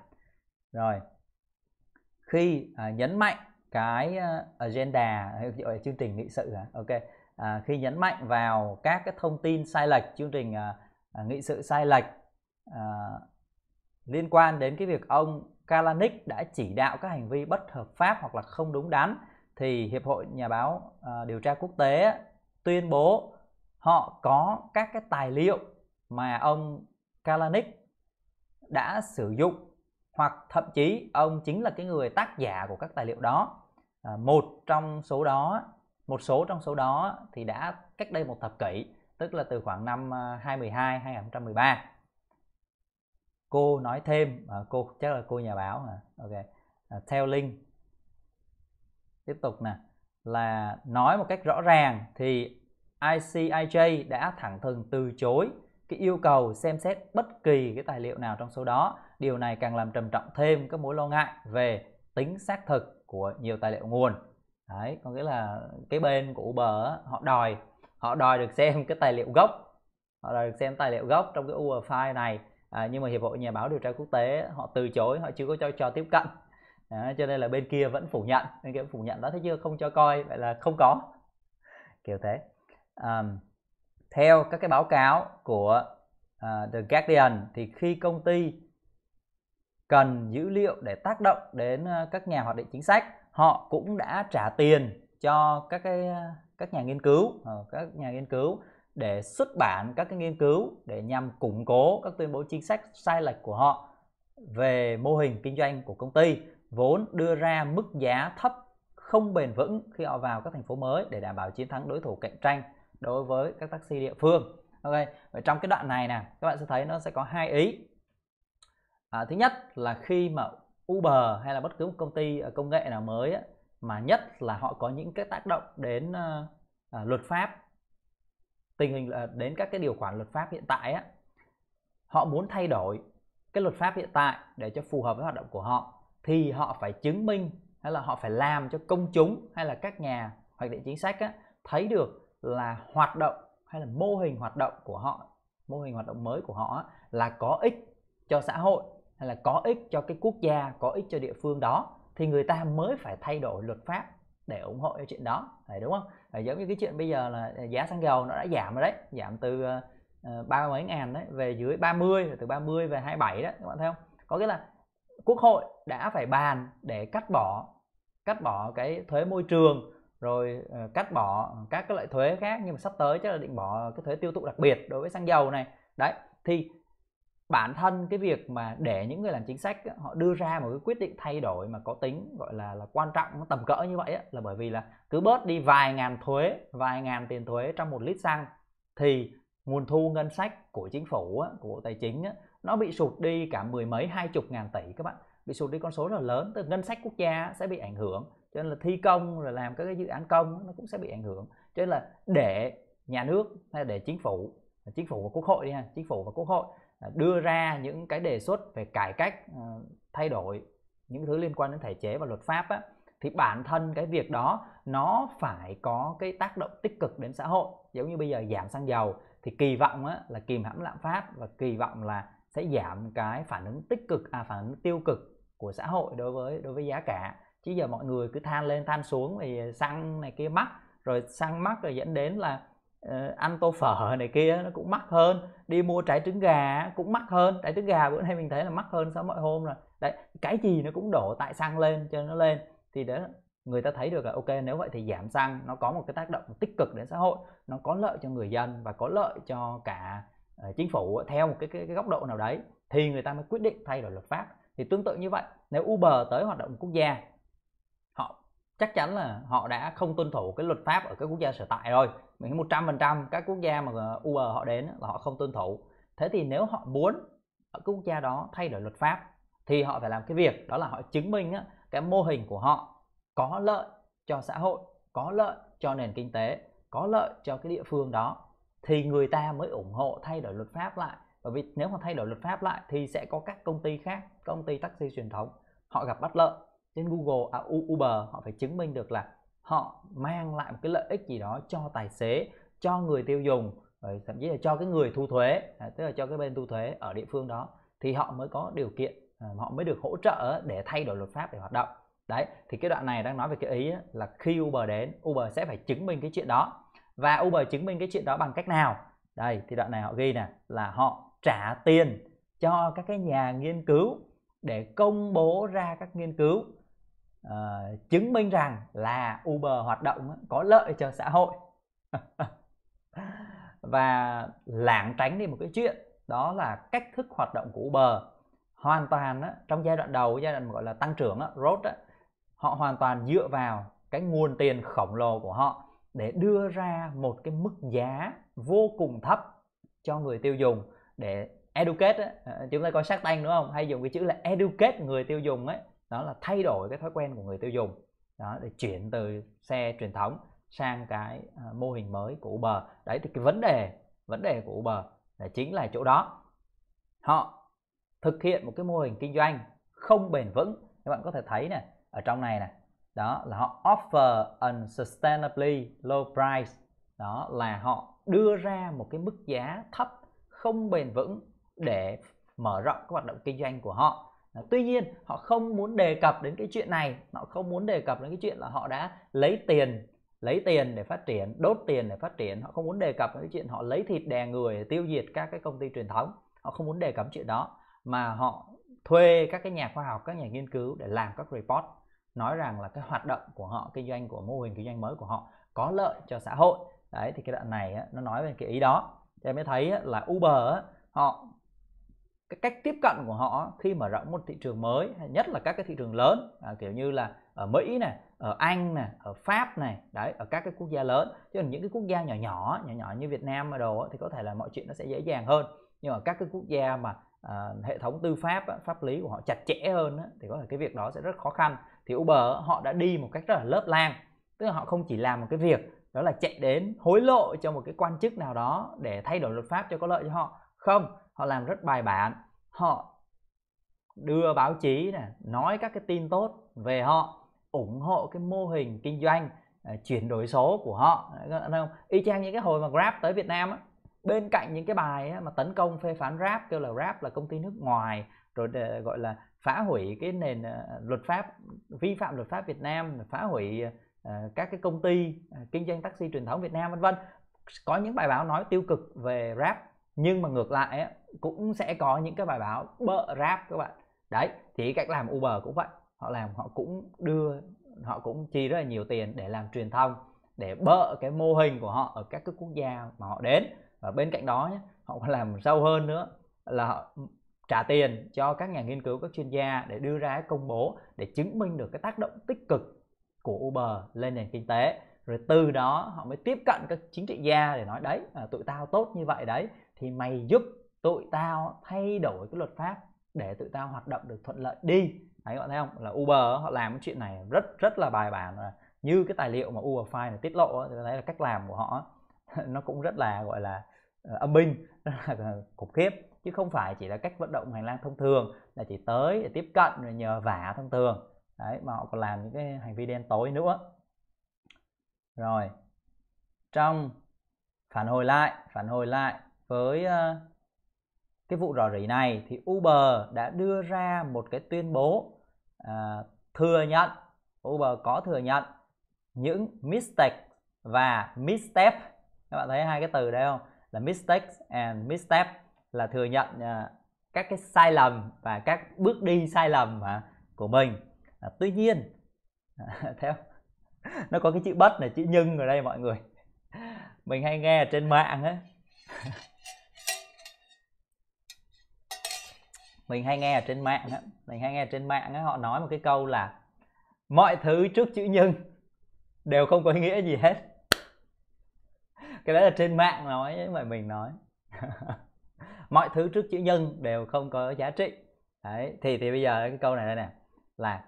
rồi khi à, nhấn mạnh cái ờ, agenda chương trình nghị sự ok à, khi nhấn mạnh vào các cái thông tin sai lệch chương trình à, nghị sự sai lệch à, liên quan đến cái việc ông Kalanick đã chỉ đạo các hành vi bất hợp pháp hoặc là không đúng đắn thì hiệp hội nhà báo à, điều tra quốc tế tuyên bố họ có các cái tài liệu mà ông Kalanick đã sử dụng hoặc thậm chí ông chính là cái người tác giả của các tài liệu đó à, một trong số đó một số trong số đó thì đã cách đây một thập kỷ tức là từ khoảng năm 2012 à, 2013 cô nói thêm à, cô chắc là cô nhà báo hả ok à, theo link tiếp tục nè là nói một cách rõ ràng thì ICIJ đã thẳng thừng từ chối cái yêu cầu xem xét bất kỳ cái tài liệu nào trong số đó. Điều này càng làm trầm trọng thêm các mối lo ngại về tính xác thực của nhiều tài liệu nguồn. Đấy, có nghĩa là cái bên của Uber họ đòi họ đòi được xem cái tài liệu gốc họ đòi được xem tài liệu gốc trong cái Uber file này à, nhưng mà hiệp hội nhà báo điều tra quốc tế họ từ chối họ chưa có cho cho tiếp cận à, cho nên là bên kia vẫn phủ nhận bên kia phủ nhận đó thế chưa không cho coi vậy là không có kiểu thế um, theo các cái báo cáo của uh, The Guardian thì khi công ty cần dữ liệu để tác động đến à, các nhà hoạch định chính sách họ cũng đã trả tiền cho các cái à, các nhà nghiên cứu ờ, các nhà nghiên cứu để xuất bản các cái nghiên cứu để nhằm củng cố các tuyên bố chính sách sai lệch của họ về mô hình kinh doanh của công ty vốn đưa ra mức giá thấp không bền vững khi họ vào các thành phố mới để đảm bảo chiến thắng đối thủ cạnh tranh đối với các taxi địa phương ok và trong cái đoạn này nè các bạn sẽ thấy nó sẽ có hai ý à, thứ nhất là khi mà Uber hay là bất cứ một công ty à, công nghệ nào mới ấy, mà nhất là họ có những cái tác động đến uh, luật pháp tình hình uh, đến các cái điều khoản luật pháp hiện tại á họ muốn thay đổi cái luật pháp hiện tại để cho phù hợp với hoạt động của họ thì họ phải chứng minh hay là họ phải làm cho công chúng hay là các nhà hoạch định chính sách á, thấy được là hoạt động hay là mô hình hoạt động của họ mô hình hoạt động mới của họ là có ích cho xã hội hay là có ích cho cái quốc gia có ích cho địa phương đó thì người ta mới phải thay đổi luật pháp để ủng hộ cho chuyện đó đấy, đúng không đấy, giống như cái chuyện bây giờ là giá xăng dầu nó đã giảm rồi đấy giảm từ ờ, ờ, ba uh, mấy ngàn đấy về dưới 30 rồi từ 30 về 27 đấy, các bạn thấy không có nghĩa là quốc hội đã phải bàn để cắt bỏ cắt bỏ cái thuế môi trường rồi ờ, cắt bỏ các cái loại thuế khác nhưng mà sắp tới chắc là định bỏ cái thuế tiêu thụ đặc biệt đối với xăng dầu này đấy thì bản thân cái việc mà để những người làm chính sách họ đưa ra một cái quyết định thay đổi mà có tính gọi là là quan trọng tầm cỡ như vậy là bởi vì là cứ bớt đi vài ngàn thuế vài ngàn tiền thuế trong một lít xăng thì nguồn thu ngân sách của chính phủ của bộ tài chính nó bị sụt đi cả mười mấy hai chục ngàn tỷ các bạn bị sụt đi con số rất là lớn từ ngân sách quốc gia sẽ bị ảnh hưởng cho nên là thi công rồi làm các cái dự án công nó cũng sẽ bị ảnh hưởng cho nên là để nhà nước hay để chính phủ chính phủ và quốc hội đi ha chính phủ và quốc hội à, đưa ra những cái đề xuất về cải cách à, thay đổi những thứ liên quan đến thể chế và luật pháp á, thì bản thân cái việc đó nó phải có cái tác động tích cực đến xã hội giống như bây giờ giảm xăng dầu thì kỳ vọng á, là kìm hãm lạm phát và kỳ vọng là sẽ giảm cái phản ứng tích cực à phản ứng tiêu cực của xã hội đối với đối với giá cả chứ giờ mọi người cứ than lên than xuống thì xăng này kia mắc rồi xăng mắc rồi dẫn đến là uh, ăn tô phở này kia nó cũng mắc hơn đi mua trái trứng gà cũng mắc hơn trái trứng gà bữa nay mình thấy là mắc hơn so mọi hôm rồi đấy cái gì nó cũng đổ tại xăng lên cho nó lên thì đó người ta thấy được là ok nếu vậy thì giảm xăng nó có một cái tác động tích cực đến xã hội nó có lợi cho người dân và có lợi cho cả uh, chính phủ theo một cái, cái, cái góc độ nào đấy thì người ta mới quyết định thay đổi luật pháp thì tương tự như vậy nếu Uber tới hoạt động quốc gia chắc chắn là họ đã không tuân thủ cái luật pháp ở các quốc gia sở tại rồi mình một trăm phần trăm các quốc gia mà ờ, Uber họ đến là họ không tuân thủ thế thì nếu họ muốn ở các quốc gia đó thay đổi luật pháp thì họ phải làm cái việc đó là họ chứng minh cái mô hình của họ có lợi cho xã hội có lợi cho nền kinh tế có lợi cho cái địa phương đó thì người ta mới ủng hộ thay đổi luật pháp lại bởi vì nếu mà thay đổi luật pháp lại thì sẽ có các công ty khác công ty taxi truyền thống họ gặp bất lợi trên Google à, Uber họ phải chứng minh được là họ mang lại một cái lợi ích gì đó cho tài xế cho người tiêu dùng rồi thậm chí là cho cái người thu thuế à, tức là cho cái bên thu thuế ở địa phương đó thì họ mới có điều kiện à, họ mới được hỗ trợ để thay đổi luật pháp để hoạt động đấy thì cái đoạn này đang nói về cái ý là khi Uber đến Uber sẽ phải chứng minh cái chuyện đó và Uber chứng minh cái chuyện đó bằng cách nào đây thì đoạn này họ ghi nè là họ trả tiền cho các cái nhà nghiên cứu để công bố ra các nghiên cứu uh, chứng minh rằng là Uber hoạt động có lợi cho xã hội và lảng tránh đi một cái chuyện đó là cách thức hoạt động của Uber hoàn toàn trong giai đoạn đầu giai đoạn gọi là tăng trưởng road họ hoàn toàn dựa vào cái nguồn tiền khổng lồ của họ để đưa ra một cái mức giá vô cùng thấp cho người tiêu dùng để educate ờ, chúng ta có sắc tanh đúng không hay dùng cái chữ là educate người tiêu dùng ấy đó là thay đổi cái thói quen của người tiêu dùng đó để chuyển từ xe truyền thống sang cái à, mô hình mới của Uber đấy thì cái vấn đề vấn đề của Uber là chính là chỗ đó họ thực hiện một cái mô hình kinh doanh không bền vững các bạn có thể thấy này ở trong này này đó là họ offer unsustainably low price đó là họ đưa ra một cái mức giá thấp không bền vững để mở rộng các hoạt động kinh doanh của họ Tuy nhiên họ không muốn đề cập đến cái chuyện này, họ không muốn đề cập đến cái chuyện là họ đã lấy tiền lấy tiền để phát triển, đốt tiền để phát triển, họ không muốn đề cập đến cái chuyện họ lấy thịt đè người để tiêu diệt các cái công ty truyền thống, họ không muốn đề cập chuyện đó mà họ thuê các cái nhà khoa học, các nhà nghiên cứu để làm các report nói rằng là cái hoạt động của họ, kinh doanh của mô hình kinh doanh mới của họ có lợi cho xã hội. Đấy thì cái đoạn này nó nói về cái ý đó. Em mới thấy là Uber họ cái cách tiếp cận của họ khi mở rộng một thị trường mới nhất là các cái thị trường lớn à, kiểu như là ở Mỹ này ở Anh này ở Pháp này đấy ở các cái quốc gia lớn chứ còn những cái quốc gia nhỏ nhỏ nhỏ nhỏ như Việt Nam mà đồ thì có thể là mọi chuyện nó sẽ dễ dàng hơn nhưng mà các cái quốc gia mà à, hệ thống tư pháp pháp lý của họ chặt chẽ hơn thì có thể cái việc đó sẽ rất khó khăn thì Uber họ đã đi một cách rất là lớp lang tức là họ không chỉ làm một cái việc đó là chạy đến hối lộ cho một cái quan chức nào đó để thay đổi luật pháp cho có lợi cho họ không họ làm rất bài bản họ đưa báo chí này nói các cái tin tốt về họ ủng hộ cái mô hình kinh doanh à, chuyển đổi số của họ không? y chang những cái hồi mà Grab tới Việt Nam á, bên cạnh những cái bài á, mà tấn công phê phán Grab kêu là Grab là công ty nước ngoài rồi ờ, gọi là phá hủy cái nền ờ, luật pháp vi phạm luật pháp Việt Nam phá hủy ờ, các cái công ty kinh doanh taxi truyền thống Việt Nam vân vân có những bài báo nói tiêu cực về Grab nhưng mà ngược lại á, cũng sẽ có những cái bài báo bợ ráp các bạn đấy thì cách làm uber cũng vậy họ làm họ cũng đưa họ cũng chi rất là nhiều tiền để làm truyền thông để bợ cái mô hình của họ ở các cái quốc gia mà họ đến và bên cạnh đó nhé, họ còn làm sâu hơn nữa là họ trả tiền cho các nhà nghiên cứu các chuyên gia để đưa ra công bố để chứng minh được cái tác động tích cực của Uber lên nền kinh tế rồi từ đó họ mới tiếp cận các chính trị gia để nói đấy à, tụi tao tốt như vậy đấy thì mày giúp tụi tao thay đổi cái luật pháp để tụi tao hoạt động được thuận lợi đi đấy các bạn thấy không là Uber họ làm cái chuyện này rất rất là bài bản là như cái tài liệu mà Uber File này tiết lộ thì thấy là cách làm của họ nó cũng rất là gọi là ờ, âm binh rất là khủng khiếp chứ không phải chỉ là cách vận động hành lang thông thường là chỉ tới để tiếp cận rồi nhờ vả thông thường đấy mà họ còn làm những cái hành vi đen tối nữa rồi trong phản hồi lại phản hồi lại với uh, cái vụ rò rỉ này thì Uber đã đưa ra một cái tuyên bố à, thừa nhận Uber có thừa nhận những mistake và misstep các bạn thấy hai cái từ đây không là mistakes and misstep là thừa nhận à, các cái sai lầm và các bước đi sai lầm à, của mình à, tuy nhiên à, theo nó có cái chữ bất là chữ nhưng ở đây mọi người mình hay nghe ở trên mạng ấy mình hay nghe ở trên mạng mình hay nghe trên mạng họ nói một cái câu là mọi thứ trước chữ nhân đều không có nghĩa gì hết cái đấy là trên mạng nói mà mình nói mọi thứ trước chữ nhân đều không có giá trị đấy thì thì bây giờ cái câu này đây nè là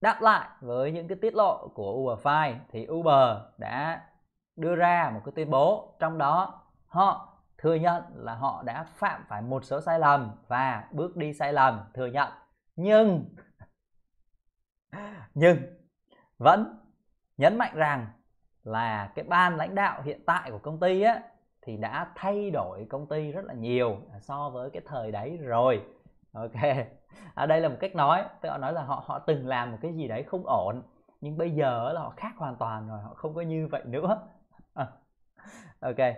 đáp lại với những cái tiết lộ của Uber Fi thì Uber đã đưa ra một cái tuyên bố trong đó họ thừa nhận là họ đã phạm phải một số sai lầm và bước đi sai lầm thừa nhận nhưng nhưng vẫn nhấn mạnh rằng là cái ban lãnh đạo hiện tại của công ty á thì đã thay đổi công ty rất là nhiều so với cái thời đấy rồi ok à, đây là một cách nói tức họ nói là họ họ từng làm một cái gì đấy không ổn nhưng bây giờ là họ khác hoàn toàn rồi họ không có như vậy nữa à, ok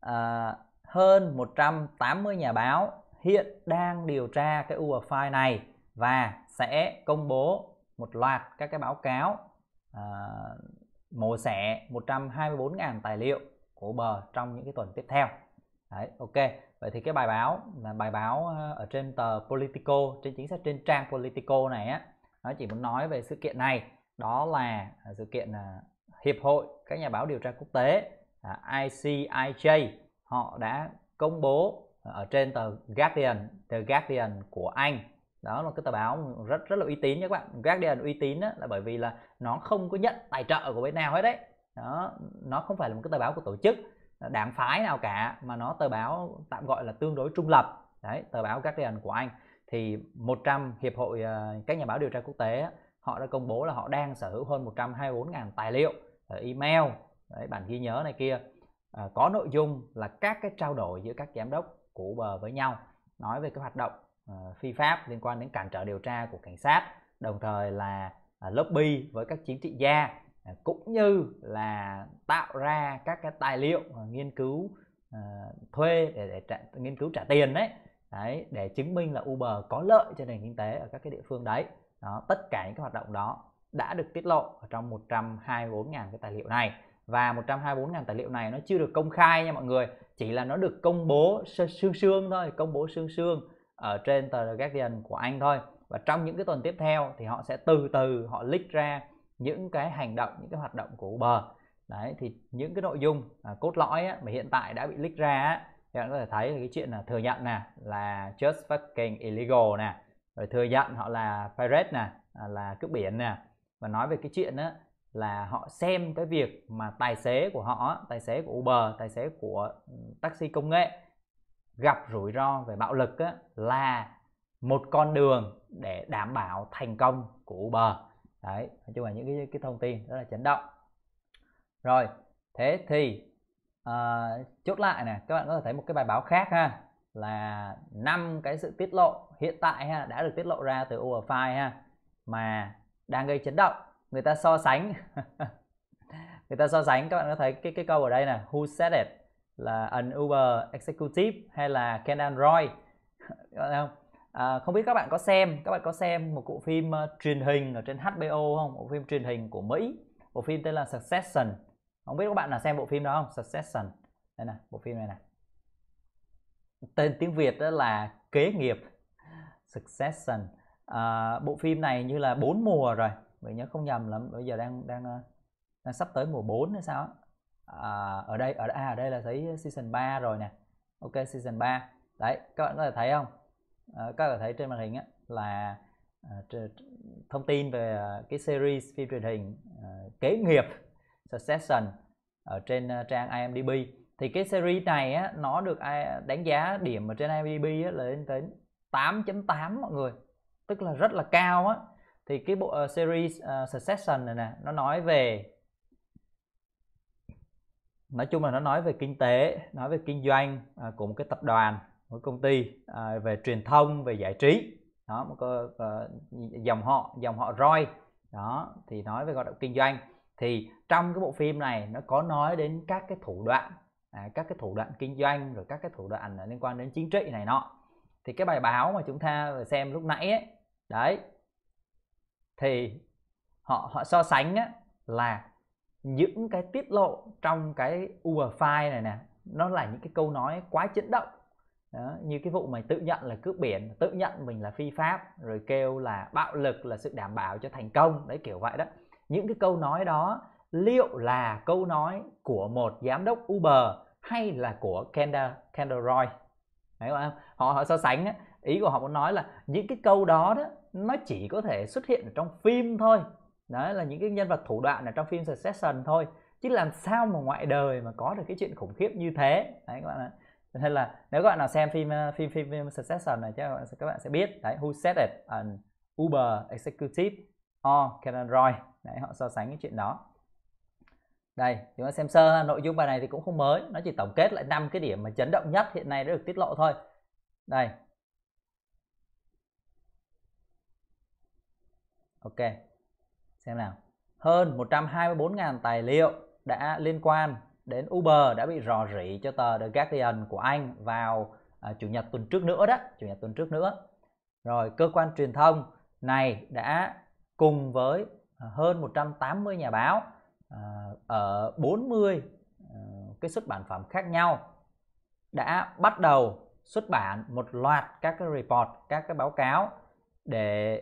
à, hơn 180 nhà báo hiện đang điều tra cái UFI này và sẽ công bố một loạt các cái báo cáo à, mổ xẻ 124.000 tài liệu của bờ trong những cái tuần tiếp theo. Đấy, ok. Vậy thì cái bài báo là bài báo ờ, ở trên tờ Politico, trên chính sách trên trang Politico này á, nó chỉ muốn nói về sự kiện này, đó là sự kiện Hiệp hội các nhà báo điều tra quốc tế À, ICIJ họ đã công bố ờ, ở trên tờ Guardian tờ Guardian của Anh đó là cái tờ báo rất rất là uy tín nha các bạn Guardian uy tín đó là bởi vì là nó không có nhận tài trợ của bên nào hết đấy đó nó không phải là một cái tờ báo của tổ chức ờ, đảng phái nào cả mà nó tờ báo tạm gọi là tương đối trung lập đấy tờ báo Guardian của Anh thì 100 hiệp hội ờ, các nhà báo điều tra quốc tế họ đã công bố là họ đang sở hữu hơn 124.000 tài liệu email Đấy, bản ghi nhớ này kia à, có nội dung là các cái trao đổi giữa các giám đốc của Uber với nhau nói về cái hoạt động à, phi pháp liên quan đến cản trở điều tra của cảnh sát đồng thời là à, lobby với các chính trị gia à, cũng như là tạo ra các cái tài liệu à, nghiên cứu à, thuê để, để trả, nghiên cứu trả tiền đấy đấy để chứng minh là Uber có lợi cho nền kinh tế ở các cái địa phương đấy đó tất cả những cái hoạt động đó đã được tiết lộ ở trong 124.000 cái tài liệu này và 124.000 tài liệu này nó chưa được công khai nha mọi người chỉ là nó được công bố sương sương thôi công bố sương sương ở trên tờ The Guardian của Anh thôi và trong những cái tuần tiếp theo thì họ sẽ từ từ họ leak ra những cái hành động những cái hoạt động của Uber đấy thì những cái nội dung à, cốt lõi á, mà hiện tại đã bị leak ra á, thì bạn có thể thấy là cái chuyện là thừa nhận nè là just fucking illegal nè rồi thừa nhận họ là pirate nè à, là cướp biển nè và nói về cái chuyện á là họ xem cái việc mà tài xế của họ tài xế của uber tài xế của ừ, taxi công nghệ gặp rủi ro về bạo lực á, là một con đường để đảm bảo thành công của uber đấy nói chung là những cái, cái thông tin rất là chấn động rồi thế thì uh, chốt lại nè các bạn có thể thấy một cái bài báo khác ha là năm cái sự tiết lộ hiện tại ha đã được tiết lộ ra từ Overfile ha mà đang gây chấn động người ta so sánh người ta so sánh các bạn có thấy cái cái câu ở đây nè who said it là an Uber executive hay là Ken Android không à, không biết các bạn có xem các bạn có xem một bộ phim uh, truyền hình ở trên HBO không bộ phim truyền hình của Mỹ bộ phim tên là Succession không biết các bạn là xem bộ phim đó không Succession đây nè bộ phim này nè tên tiếng Việt đó là kế nghiệp Succession à, bộ phim này như là bốn mùa rồi mình nhớ không nhầm lắm bây giờ đang đang ờ, đang sắp tới mùa 4 hay sao à, ở đây ở à, ở đây là thấy season 3 rồi nè ok season 3 đấy các bạn có thể thấy không à, các bạn có thể thấy trên màn hình á, là ờ, thông tin về cái series phim truyền hình kế nghiệp Succession ở trên trang IMDb thì cái series này á, nó được đánh giá điểm ở trên IMDb á, là lên tới 8.8 mọi người tức là rất là cao á thì cái bộ uh, series uh, succession này nè nó nói về nói chung là nó nói về kinh tế nói về kinh doanh uh, của một cái tập đoàn một công ty uh, về truyền thông về giải trí đó một cái uh, dòng họ dòng họ Roy đó thì nói về hoạt động kinh doanh thì trong cái bộ phim này nó có nói đến các cái thủ đoạn à, các cái thủ đoạn kinh doanh rồi các cái thủ đoạn liên quan đến chính trị này nọ thì cái bài báo mà chúng ta xem lúc nãy ấy, đấy thì họ họ so sánh á, là những cái tiết lộ trong cái UR file này nè nó là những cái câu nói quá chấn động đó, như cái vụ mày tự nhận là cướp biển tự nhận mình là phi pháp rồi kêu là bạo lực là sự đảm bảo cho thành công đấy kiểu vậy đó những cái câu nói đó liệu là câu nói của một giám đốc Uber hay là của Kendall Kendall Roy đấy họ họ so sánh ý của họ muốn nói là những cái câu đó đó nó chỉ có thể xuất hiện ở trong phim thôi đấy là những cái nhân vật thủ đoạn ở trong phim Succession thôi chứ làm sao mà ngoại đời mà có được cái chuyện khủng khiếp như thế đấy các bạn ạ nên là nếu các bạn nào xem phim ờ, phim phim, phim Succession này chắc các bạn, các bạn sẽ biết đấy who said it an Uber executive or Canon Roy đấy họ so sánh cái chuyện đó đây chúng ta xem sơ nội dung bài này thì cũng không mới nó chỉ tổng kết lại năm cái điểm mà chấn động nhất hiện nay đã được tiết lộ thôi đây ok xem nào hơn 124.000 tài liệu đã liên quan đến Uber đã bị rò rỉ cho tờ The Guardian của Anh vào à, chủ nhật tuần trước nữa đó chủ nhật tuần trước nữa rồi cơ quan truyền thông này đã cùng với à, hơn 180 nhà báo à, ở 40 à, cái xuất bản phẩm khác nhau đã bắt đầu xuất bản một loạt các cái report các cái báo cáo để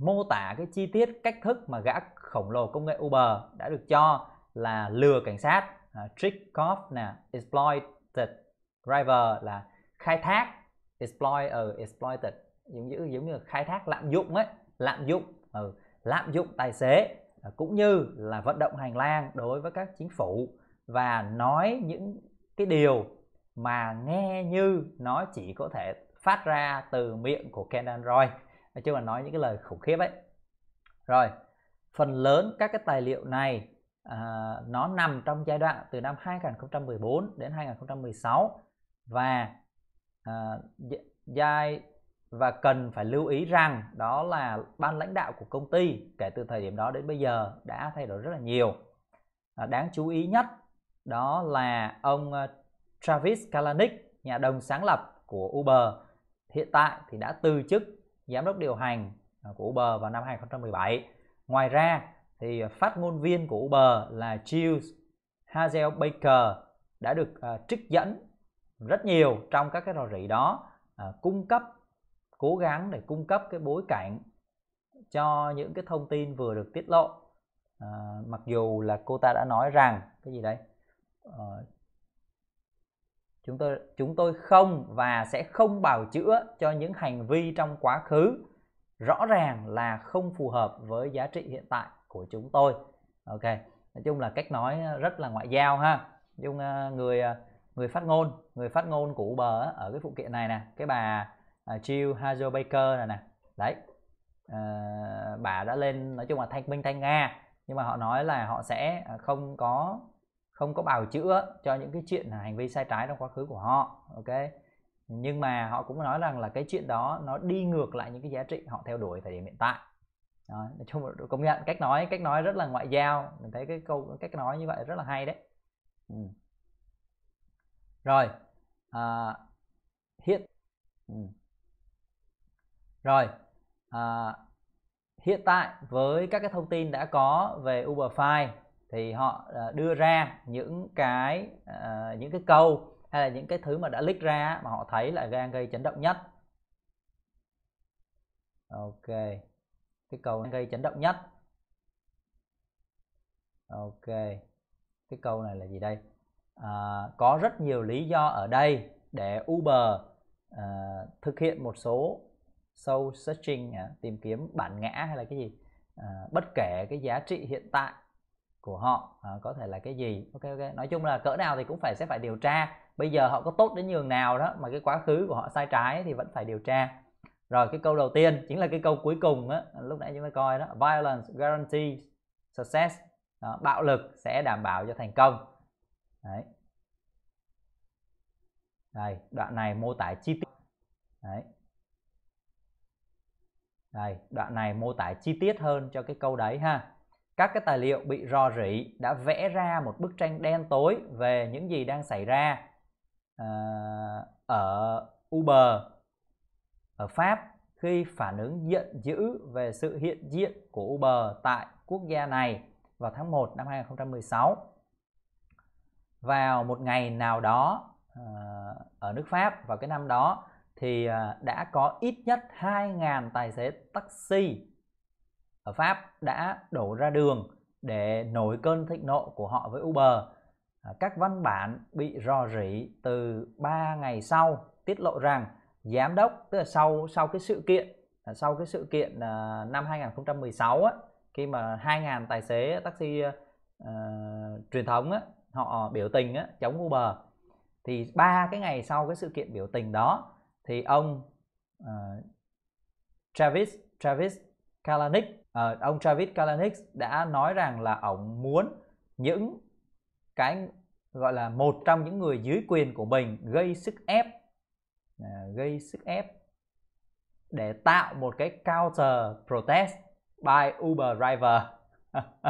mô tả cái chi tiết cách thức mà gã khổng lồ công nghệ Uber đã được cho là lừa cảnh sát, à, trick off nè, exploited driver là khai thác, exploit ở ờ, uh, exploited giống như giống như khai thác lạm dụng ấy, lạm dụng ở ờ, uh, lạm dụng tài xế uh, cũng như là vận động hành lang đối với các chính phủ và nói những cái điều mà nghe như nó chỉ có thể phát ra từ miệng của Ken Roy chứ mà nói những cái lời khủng khiếp ấy rồi phần lớn các cái tài liệu này à, nó nằm trong giai đoạn từ năm 2014 đến 2016 và à, giai và cần phải lưu ý rằng đó là ban lãnh đạo của công ty kể từ thời điểm đó đến bây giờ đã thay đổi rất là nhiều à, đáng chú ý nhất đó là ông à, Travis Kalanick nhà đồng sáng lập của Uber hiện tại thì đã từ chức giám đốc điều hành à, của Uber vào năm 2017. Ngoài ra thì phát ngôn viên của Uber là Jill Hazel Baker đã được uh, trích dẫn rất nhiều trong các cái rò rỉ đó uh, cung cấp cố gắng để cung cấp cái bối cảnh cho những cái thông tin vừa được tiết lộ uh, mặc dù là cô ta đã nói rằng cái gì đây? uh, chúng tôi chúng tôi không và sẽ không bào chữa cho những hành vi trong quá khứ rõ ràng là không phù hợp với giá trị hiện tại của chúng tôi ok nói chung là cách nói rất là ngoại giao ha nói chung à, người à, người phát ngôn người phát ngôn của Uber ở cái phụ kiện này nè cái bà à, Jill Hazel Baker này nè đấy à, bà đã lên nói chung là thanh minh thanh nga nhưng mà họ nói là họ sẽ không có không có bào chữa cho những cái chuyện là hành vi sai trái trong quá khứ của họ ok nhưng mà họ cũng nói rằng là cái chuyện đó nó đi ngược lại những cái giá trị họ theo đuổi thời điểm hiện tại đó, nói chung là công nhận cách nói cách nói rất là ngoại giao mình thấy cái câu cách nói như vậy rất là hay đấy ừ. rồi à, hiện ừ. rồi à, hiện tại với các cái thông tin đã có về Uberfile thì họ à, đưa ra những cái à, những cái câu hay là những cái thứ mà đã leak ra mà họ thấy là gan gây chấn động nhất ok cái câu gây chấn động nhất ok cái câu này là gì đây à, có rất nhiều lý do ở đây để uber à, thực hiện một số soul searching à, tìm kiếm bản ngã hay là cái gì à, bất kể cái giá trị hiện tại của họ à, có thể là cái gì ok ok nói chung là cỡ nào thì cũng phải sẽ phải điều tra bây giờ họ có tốt đến nhường nào đó mà cái quá khứ của họ sai trái thì vẫn phải điều tra rồi cái câu đầu tiên chính là cái câu cuối cùng á lúc nãy chúng ta coi đó violence guarantee success đó, bạo lực sẽ đảm bảo cho thành công đấy đây đoạn này mô tả chi tiết đấy đây đoạn này mô tả chi tiết hơn cho cái câu đấy ha các cái tài liệu bị rò rỉ đã vẽ ra một bức tranh đen tối về những gì đang xảy ra ờ, ở Uber ở Pháp khi phản ứng giận dữ về sự hiện diện của Uber tại quốc gia này vào tháng 1 năm 2016. Vào một ngày nào đó ờ, ở nước Pháp vào cái năm đó thì ờ, đã có ít nhất 2.000 tài xế taxi Pháp đã đổ ra đường để nổi cơn thịnh nộ của họ với Uber. À, các văn bản bị rò rỉ từ 3 ngày sau tiết lộ rằng giám đốc tức là sau sau cái sự kiện à, sau cái sự kiện à, năm 2016 á, khi mà 2.000 tài xế taxi uh, truyền thống á, họ biểu tình á, chống Uber thì ba cái ngày sau cái sự kiện biểu tình đó thì ông uh, Travis Travis Kalanick uh, ông Travis Kalanick đã nói rằng là ông muốn những cái gọi là một trong những người dưới quyền của mình gây sức ép uh, gây sức ép để tạo một cái counter protest by Uber driver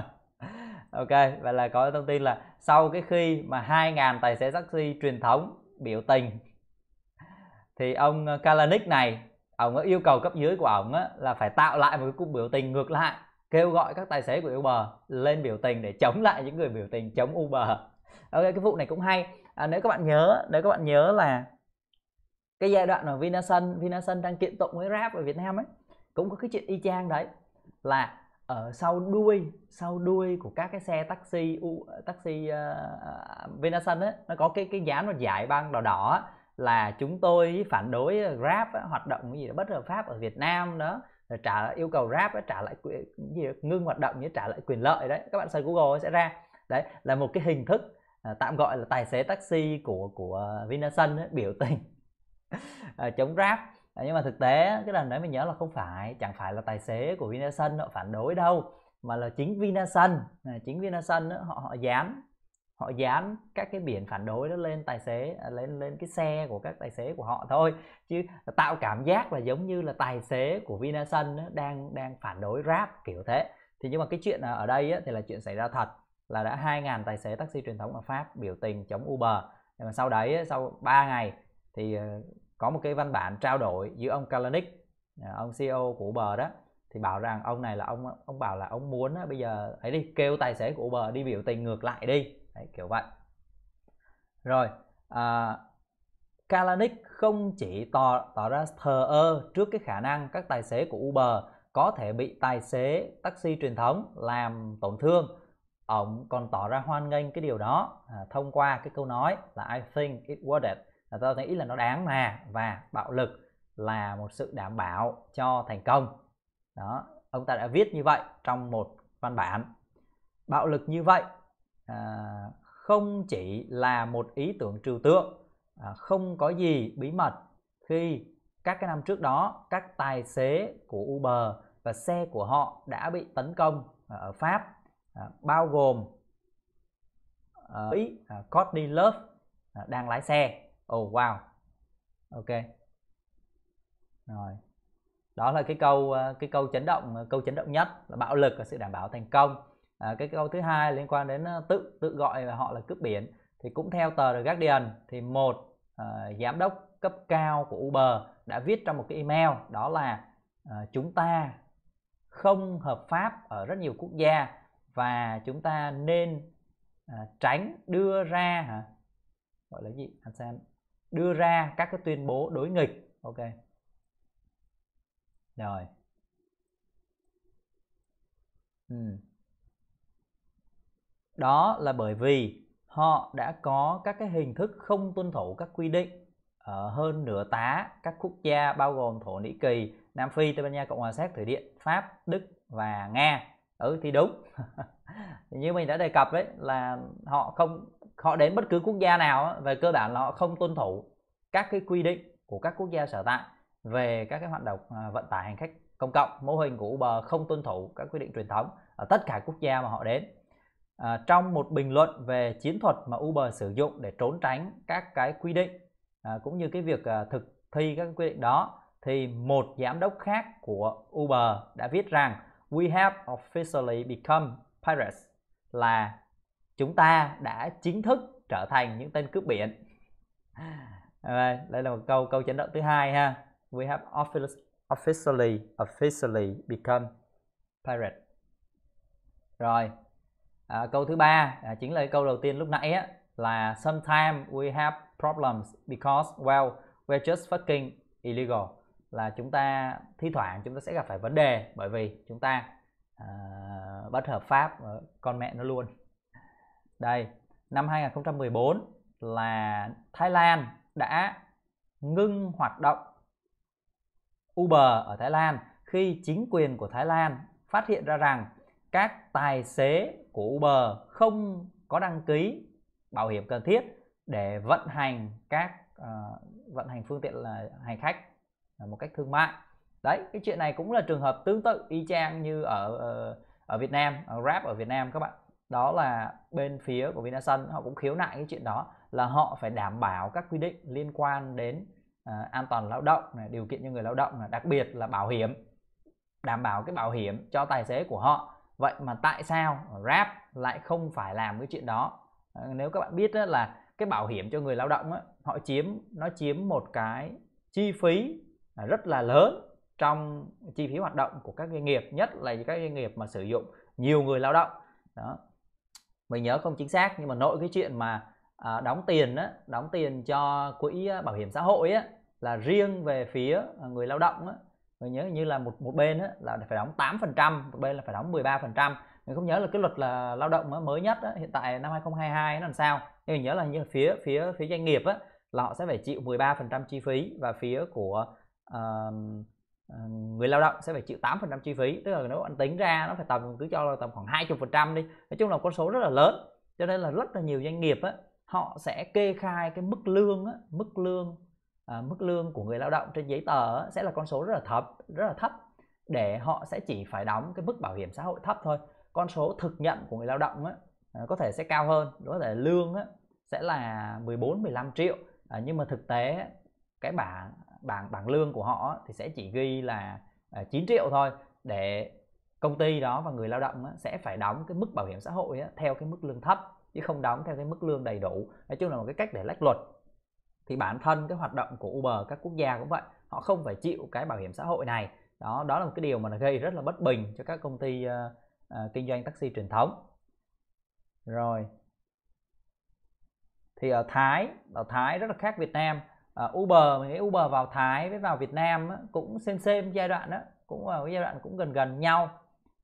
ok vậy là có thông tin là sau cái khi mà 2.000 tài xế taxi truyền thống biểu tình thì ông Kalanick này ông yêu cầu cấp dưới của ông là phải tạo lại một cái cuộc biểu tình ngược lại kêu gọi các tài xế của Uber lên biểu tình để chống lại những người biểu tình chống Uber ok cái vụ này cũng hay à, nếu các bạn nhớ nếu các bạn nhớ là cái giai đoạn mà Vinasun Vinasun đang kiện tụng với Grab ở Việt Nam ấy cũng có cái chuyện y chang đấy là ở sau đuôi sau đuôi của các cái xe taxi u, taxi uh, ờ, Vinasun ấy nó có cái cái dán nó giải băng đỏ đỏ ấy, là chúng tôi phản đối ờ, Grab hoạt động gì đó bất hợp pháp ở Việt Nam đó rồi trả yêu cầu Grab trả lại quyền gì đó, ngưng hoạt động như trả lại quyền lợi đấy các bạn search Google sẽ ra đấy là một cái hình thức ờ, tạm gọi là tài xế taxi của của ờ, Vinasun biểu tình chống Grab nhưng mà thực tế cái lần đấy mình nhớ là không phải chẳng phải là tài xế của Vinasun họ phản đối đâu mà là chính Vinasun à, chính Vinasun họ họ dán họ dán các cái biển phản đối đó lên tài xế à, lên lên cái xe của các tài xế của họ thôi chứ tạo cảm giác là giống như là tài xế của Vinasun đang đang phản đối rap kiểu thế thì nhưng mà cái chuyện à, ở đây á, thì là chuyện xảy ra thật là đã 2.000 tài xế taxi truyền thống ở Pháp biểu tình chống Uber nhưng mà sau đấy sau 3 ngày thì ờ, có một cái văn bản trao đổi giữa ông Kalanick à, ông CEO của Uber đó thì bảo rằng ông này là ông ông bảo là ông muốn bây giờ hãy đi kêu tài xế của Uber đi biểu tình ngược lại đi Đấy, kiểu vậy rồi à, Kalanick không chỉ tỏ, tỏ ra thờ ơ trước cái khả năng các tài xế của Uber có thể bị tài xế taxi truyền thống làm tổn thương ông còn tỏ ra hoan nghênh cái điều đó à, thông qua cái câu nói là I think it worth it là tôi nghĩ là nó đáng mà và bạo lực là một sự đảm bảo cho thành công đó ông ta đã viết như vậy trong một văn bản bạo lực như vậy à, không chỉ là một ý tưởng trừu tượng à, không có gì bí mật khi các cái năm trước đó các tài xế của Uber và xe của họ đã bị tấn công à, ở Pháp à, bao gồm ý à, Mỹ à, Courtney Love uh, đang lái xe oh wow ok rồi đó là cái câu cái câu chấn động câu chấn động nhất là bạo lực và sự đảm bảo thành công à, cái câu thứ hai liên quan đến ờ, tự tự gọi là họ là cướp biển thì cũng theo tờ The Guardian thì một à, giám đốc cấp cao của Uber đã viết trong một cái email đó là à, chúng ta không hợp pháp ở rất nhiều quốc gia và chúng ta nên à, tránh đưa ra hả gọi là gì anh xem đưa ra các cái tuyên bố đối nghịch ok rồi ừ đó là bởi vì họ đã có các cái hình thức không tuân thủ các quy định ở ờ, hơn nửa tá các quốc gia bao gồm Thổ Nhĩ Kỳ, Nam Phi, Tây Ban Nha, Cộng hòa Séc, Thụy điện Pháp, Đức và Nga. Ừ thì đúng. như mình đã đề cập đấy là họ không họ đến bất cứ quốc gia nào về cơ bản là họ không tuân thủ các cái quy định của các quốc gia sở tại về các cái hoạt động à, vận tải hành khách công cộng mô hình của Uber không tuân thủ các quy định truyền thống ở tất cả quốc gia mà họ đến à, trong một bình luận về chiến thuật mà Uber sử dụng để trốn tránh các cái quy định à, cũng như cái việc à, thực thi các quy định đó thì một giám đốc khác của Uber đã viết rằng we have officially become pirates là chúng ta đã chính thức trở thành những tên cướp biển. À, đây là một câu câu chấn động thứ hai ha. We have officially officially become pirate. Rồi, à, câu thứ ba à, chính là câu đầu tiên lúc nãy á, là sometimes we have problems because well we're just fucking illegal là chúng ta thi thoảng chúng ta sẽ gặp phải vấn đề bởi vì chúng ta à, bất hợp pháp con mẹ nó luôn đây năm 2014 là Thái Lan đã ngưng hoạt động Uber ở Thái Lan khi chính quyền của Thái Lan phát hiện ra rằng các tài xế của Uber không có đăng ký bảo hiểm cần thiết để vận hành các uh, vận hành phương tiện là hành khách ờ, một cách thương mại đấy cái chuyện này cũng là trường hợp tương tự y chang như ở ờ, ở Việt Nam ở Grab ở Việt Nam các bạn đó là bên phía của Vinasun họ cũng khiếu nại cái chuyện đó là họ phải đảm bảo các quy định liên quan đến uh, an toàn lao động này, điều kiện cho người lao động này, đặc biệt là bảo hiểm đảm bảo cái bảo hiểm cho tài xế của họ vậy mà tại sao rap lại không phải làm cái chuyện đó ờ, nếu các bạn biết là cái bảo hiểm cho người lao động họ chiếm nó chiếm một cái chi phí à, rất là lớn trong chi phí hoạt động của các doanh nghiệp nhất là các doanh nghiệp mà sử dụng nhiều người lao động đó mình nhớ không chính xác nhưng mà nội cái chuyện mà à, đóng tiền đóng tiền cho quỹ à, bảo hiểm xã hội là riêng về phía người lao động mình nhớ như là một một bên á, là phải đóng 8 phần trăm một bên là phải đóng 13 phần trăm mình không nhớ là cái luật là lao động mới nhất á, hiện tại năm 2022 nó làm sao nhưng mình nhớ là như phía phía phía doanh nghiệp á, là họ sẽ phải chịu 13 phần trăm chi phí và phía của uh, người lao động sẽ phải chịu 8 phần trăm chi phí tức là nếu anh tính ra nó phải tầm cứ cho là tầm khoảng 20 phần trăm đi nói chung là con số rất là lớn cho nên là rất là nhiều doanh nghiệp á, họ sẽ kê khai cái mức lương á, mức lương à, mức lương của người lao động trên giấy tờ sẽ là con số rất là thấp rất là thấp để họ sẽ chỉ phải đóng cái mức bảo hiểm xã hội thấp thôi con số thực nhận của người lao động á, à, có thể sẽ cao hơn có thể lương á, sẽ là 14 15 triệu à, nhưng mà thực tế cái bảng bảng bảng lương của họ thì sẽ chỉ ghi là 9 à, triệu thôi để công ty đó và người lao động sẽ phải đóng cái mức bảo hiểm xã hội theo cái mức lương thấp chứ không đóng theo cái mức lương đầy đủ nói chung là một cái cách để lách luật thì bản thân cái hoạt động của Uber các quốc gia cũng vậy họ không phải chịu cái bảo hiểm xã hội này đó đó là một cái điều mà nó gây rất là bất bình cho các công ty uh, uh, kinh doanh taxi truyền thống rồi thì ở Thái ở Thái rất là khác Việt Nam uh, Uber mình nghĩ Uber vào Thái với vào Việt Nam á, cũng xem xem giai đoạn đó cũng ở giai đoạn cũng gần gần nhau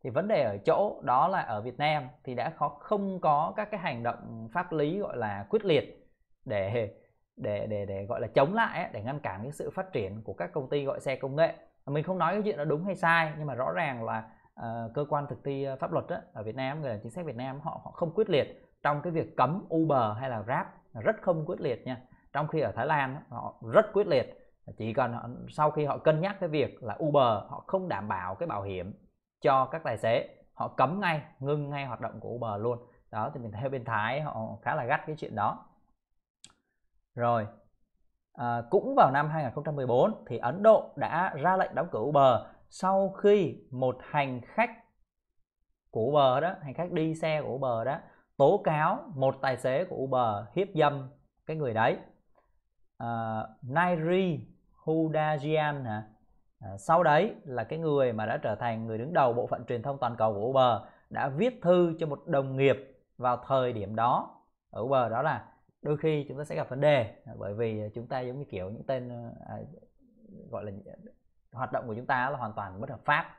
thì vấn đề ở chỗ đó là ở Việt Nam thì đã khó không có các cái hành động pháp lý gọi là quyết liệt để để để để gọi là chống lại để ngăn cản cái sự phát triển của các công ty gọi xe công nghệ mình không nói cái chuyện nó đúng hay sai nhưng mà rõ ràng là uh, cơ quan thực thi ờ, pháp luật đó, ở Việt Nam người chính sách Việt Nam họ họ không quyết liệt trong cái việc cấm Uber hay là Grab rất không quyết liệt nha trong khi ở Thái Lan họ rất quyết liệt chỉ cần sau khi họ cân nhắc cái việc là Uber họ không đảm bảo cái bảo hiểm cho các tài xế họ cấm ngay ngưng ngay hoạt động của Uber luôn đó thì mình thấy bên Thái họ khá là gắt cái chuyện đó rồi, à, cũng vào năm 2014 thì Ấn Độ đã ra lệnh đóng cửa Uber sau khi một hành khách của Uber đó, hành khách đi xe của Uber đó tố cáo một tài xế của Uber hiếp dâm cái người đấy. À, Nairi Hudajian hả? À, sau đấy là cái người mà đã trở thành người đứng đầu bộ phận truyền thông toàn cầu của Uber đã viết thư cho một đồng nghiệp vào thời điểm đó ở Uber đó là đôi khi chúng ta sẽ gặp vấn đề à, bởi vì à, chúng ta giống như kiểu những tên ờ, à, gọi là ờ, hoạt động của chúng ta là hoàn toàn bất hợp pháp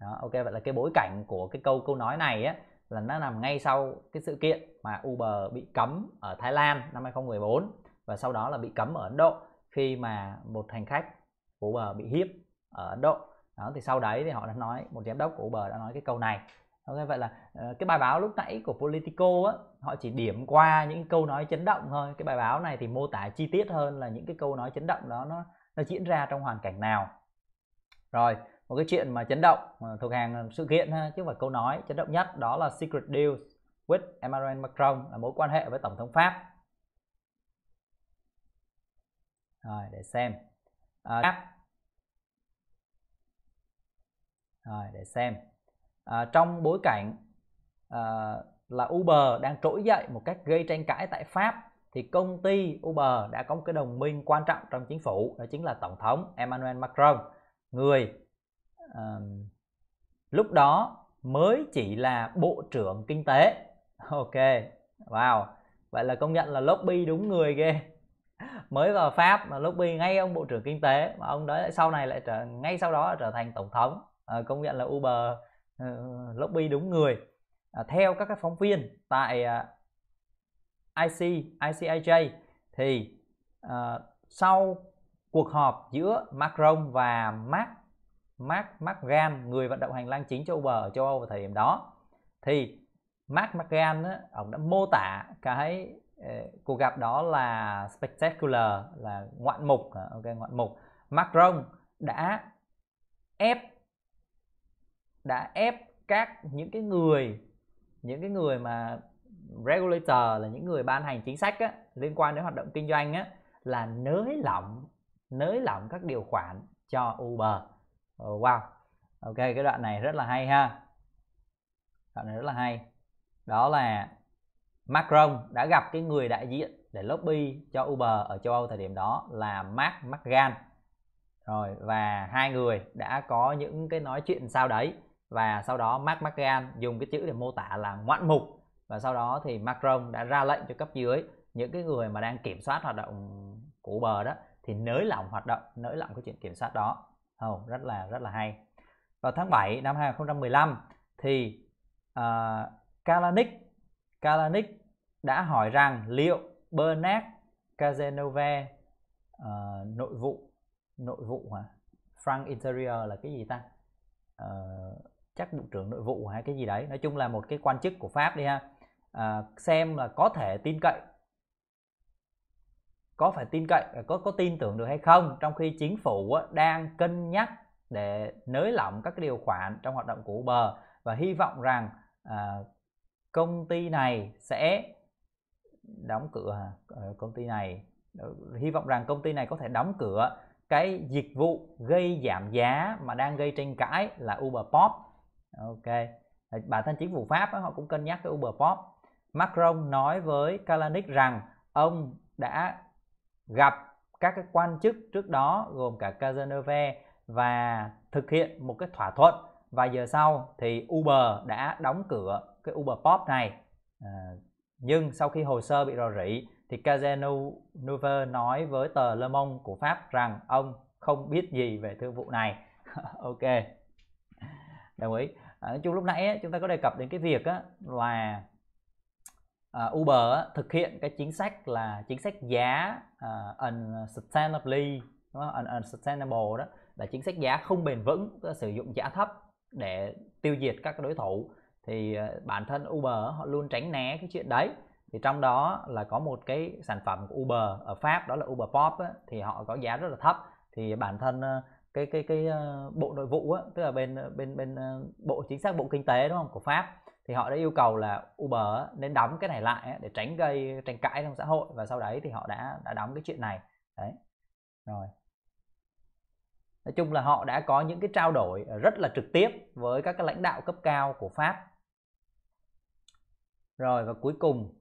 đó, ok vậy là cái bối cảnh của cái câu câu nói này á là nó nằm ngay sau cái sự kiện mà Uber bị cấm ở Thái Lan năm 2014 và sau đó là bị cấm ở Ấn Độ khi mà một hành khách của Uber bị hiếp ở Ấn Độ đó thì sau đấy thì họ đã nói một giám đốc của Uber đã nói cái câu này ok vậy là ờ, cái bài báo lúc nãy của Politico á họ chỉ điểm qua những câu nói chấn động thôi cái bài báo này thì mô tả chi tiết hơn là những cái câu nói chấn động đó nó nó diễn ra trong hoàn cảnh nào rồi một cái chuyện mà chấn động thuộc hàng sự kiện ha chứ không phải câu nói chấn động nhất đó là secret deal with Emmanuel Macron là mối quan hệ với tổng thống Pháp rồi để xem à, rồi để xem à, trong bối cảnh à, là Uber đang trỗi dậy một cách gây tranh cãi tại Pháp thì công ty Uber đã có một cái đồng minh quan trọng trong chính phủ đó chính là tổng thống Emmanuel Macron người à, lúc đó mới chỉ là bộ trưởng kinh tế ok wow vậy là công nhận là lobby đúng người ghê mới vào pháp mà lobby ngay ông bộ trưởng kinh tế mà ông đó sau này lại trở ngay sau đó trở thành tổng thống à, công nhận là uber Ờ, lobby đúng người à, theo các cái phóng viên tại à, IC ICIJ thì à, sau cuộc họp giữa Macron và Mark Mark McGann người vận động hành lang chính châu bờ ở châu Âu vào thời điểm đó thì Mark McGann ông đã mô tả cái ờ, cuộc gặp đó là spectacular là ngoạn mục ok ngoạn mục Macron đã ép đã ép các những cái người những cái người mà regulator là những người ban hành chính sách á, liên quan đến hoạt động kinh doanh á, là nới lỏng nới lỏng các điều khoản cho Uber. Oh, wow. Ok cái đoạn này rất là hay ha. Đoạn này rất là hay. Đó là Macron đã gặp cái người đại diện để lobby cho Uber ở châu Âu thời điểm đó là Mark McGann. Rồi và hai người đã có những cái nói chuyện sau đấy và sau đó Mark McGahan dùng cái chữ để mô tả là ngoạn mục và sau đó thì Macron đã ra lệnh cho cấp dưới những cái người mà đang kiểm soát hoạt động của bờ đó thì nới lỏng hoạt động nới lỏng cái chuyện kiểm soát đó oh, rất là rất là hay vào tháng 7 năm 2015 thì uh, Kalanick Kalanick đã hỏi rằng liệu Bernard Cazenove uh, ờ, nội vụ nội vụ hả Frank Interior là cái gì ta uh, chắc bộ trưởng nội vụ hay cái gì đấy nói chung là một cái quan chức của pháp đi ha à, xem là có thể tin cậy có phải tin cậy à, có có tin tưởng được hay không trong khi chính phủ đang cân nhắc để nới lỏng các cái điều khoản trong hoạt động của Uber và hy vọng rằng à, công ty này sẽ đóng cửa à, công ty này ờ, hy vọng rằng công ty này có thể đóng cửa cái dịch vụ gây giảm giá mà đang gây tranh cãi là Uber Pop ok ờ, bản thân chính phủ pháp đó, họ cũng cân nhắc cái Uber Pop Macron nói với Kalanick rằng ông đã gặp các cái quan chức trước đó gồm cả Cazeneuve và thực hiện một cái thỏa thuận và giờ sau thì Uber đã đóng cửa cái Uber Pop này à, nhưng sau khi hồ sơ bị rò rỉ thì Cazeneuve nói với tờ Le Monde của Pháp rằng ông không biết gì về thương vụ này ok đồng ý Ờ, nói chung lúc nãy chúng ta có đề cập đến cái việc là ờ, Uber thực hiện cái chính sách là chính sách giá uh, unsustainably unsustainable đó là chính sách giá không bền vững sử dụng giá thấp để tiêu diệt các đối thủ thì bản thân Uber họ luôn tránh né cái chuyện đấy thì trong đó là có một cái sản phẩm của Uber ở Pháp đó là Uber Pop thì họ có giá rất là thấp thì bản thân cái cái cái ờ, bộ nội vụ á, tức là bên ờ, bên bên ờ, bộ chính xác bộ kinh tế đúng không của Pháp thì họ đã yêu cầu là Uber nên đóng cái này lại để tránh gây tranh cãi trong xã hội và sau đấy thì họ đã đã đóng cái chuyện này đấy rồi nói chung là họ đã có những cái trao đổi rất là trực tiếp với các cái lãnh đạo cấp cao của Pháp rồi và cuối cùng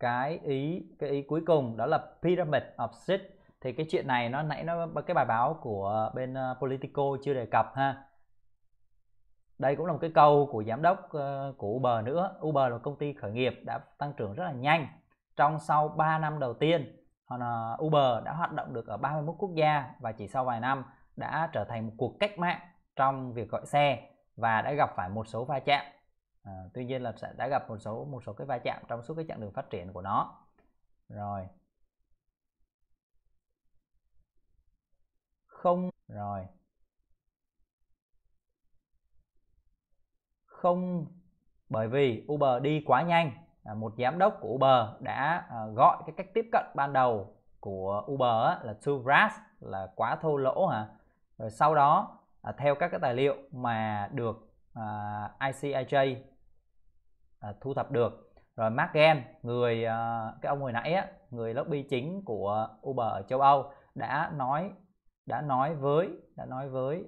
cái ý cái ý cuối cùng đó là pyramid of six thì cái chuyện này nó nãy nó cái bài báo của bên ờ, Politico chưa đề cập ha đây cũng là một cái câu của giám đốc ờ, của Uber nữa Uber là công ty khởi nghiệp đã tăng trưởng rất là nhanh trong sau 3 năm đầu tiên Uber đã hoạt động được ở 31 quốc gia và chỉ sau vài năm đã trở thành một cuộc cách mạng trong việc gọi xe và đã gặp phải một số va chạm à, tuy nhiên là sẽ đã gặp một số một số cái va chạm trong suốt cái chặng đường phát triển của nó rồi không rồi không bởi vì Uber đi quá nhanh à, một giám đốc của Uber đã à, gọi cái cách tiếp cận ban đầu của Uber là too brass là quá thô lỗ hả rồi sau đó à, theo các cái tài liệu mà được ICIJ thu thập được rồi Mark Gen người cái ông hồi nãy á, người lobby chính của Uber ở châu Âu đã nói đã nói với đã nói với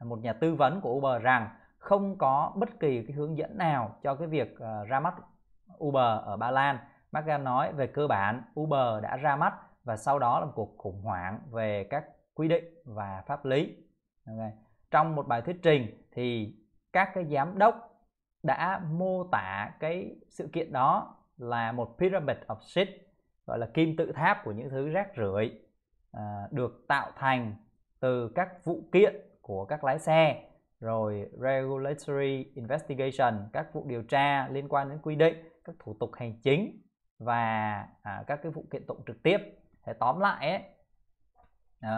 một nhà tư vấn của Uber rằng không có bất kỳ cái hướng dẫn nào cho cái việc ờ, ra mắt Uber ở Ba Lan. Mark nói về cơ bản Uber đã ra mắt và sau đó là một cuộc khủng hoảng về các quy định và pháp lý. Okay. Trong một bài thuyết trình thì các cái giám đốc đã mô tả cái sự kiện đó là một pyramid of shit gọi là kim tự tháp của những thứ rác rưởi À, được tạo thành từ các vụ kiện của các lái xe rồi regulatory investigation các vụ điều tra liên quan đến quy định các thủ tục hành chính và à, các cái vụ kiện tụng trực tiếp thế tóm lại ấy, à,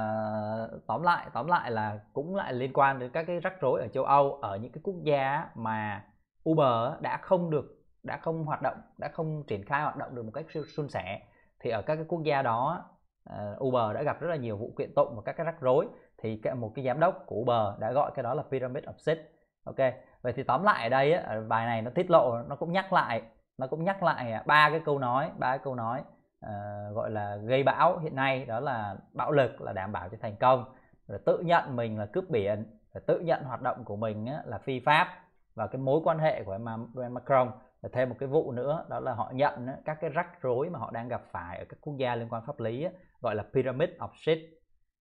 tóm lại tóm lại là cũng lại liên quan đến các cái rắc rối ở châu Âu ở những cái quốc gia mà Uber đã không được đã không hoạt động đã không triển khai hoạt động được một cách suôn sẻ thì ở các cái quốc gia đó Ờ, Uber đã gặp rất là nhiều vụ kiện tụng và các cái rắc rối thì một cái giám đốc của Uber đã gọi cái đó là pyramid of shit ok vậy thì tóm lại ở đây á, bài này nó tiết lộ nó cũng nhắc lại nó cũng nhắc lại ba cái câu nói ba cái câu nói uh, gọi là gây bão hiện nay đó là bạo lực là đảm bảo cho thành công rồi tự nhận mình là cướp biển rồi tự nhận hoạt động của mình á, là phi pháp và cái mối quan hệ của Emmanuel Macron thêm một cái vụ nữa đó là họ nhận các cái rắc rối mà họ đang gặp phải ở các quốc gia liên quan pháp lý gọi là pyramid of shit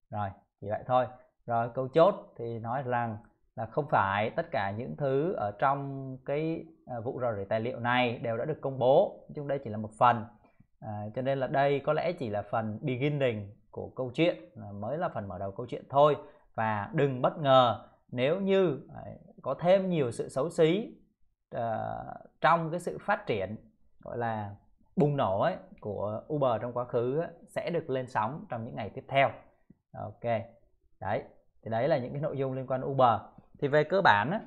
rồi thì vậy thôi rồi câu chốt thì nói rằng là không phải tất cả những thứ ở trong cái à, vụ rò rỉ tài liệu này đều đã được công bố chúng đây chỉ là một phần à, cho nên là đây có lẽ chỉ là phần beginning của câu chuyện mới là phần mở đầu câu chuyện thôi và đừng bất ngờ nếu như à, có thêm nhiều sự xấu xí uh, trong cái sự phát triển gọi là bùng nổ ấy, của Uber trong quá khứ ấy, sẽ được lên sóng trong những ngày tiếp theo ok đấy thì đấy là những cái nội dung liên quan Uber thì về cơ bản ấy,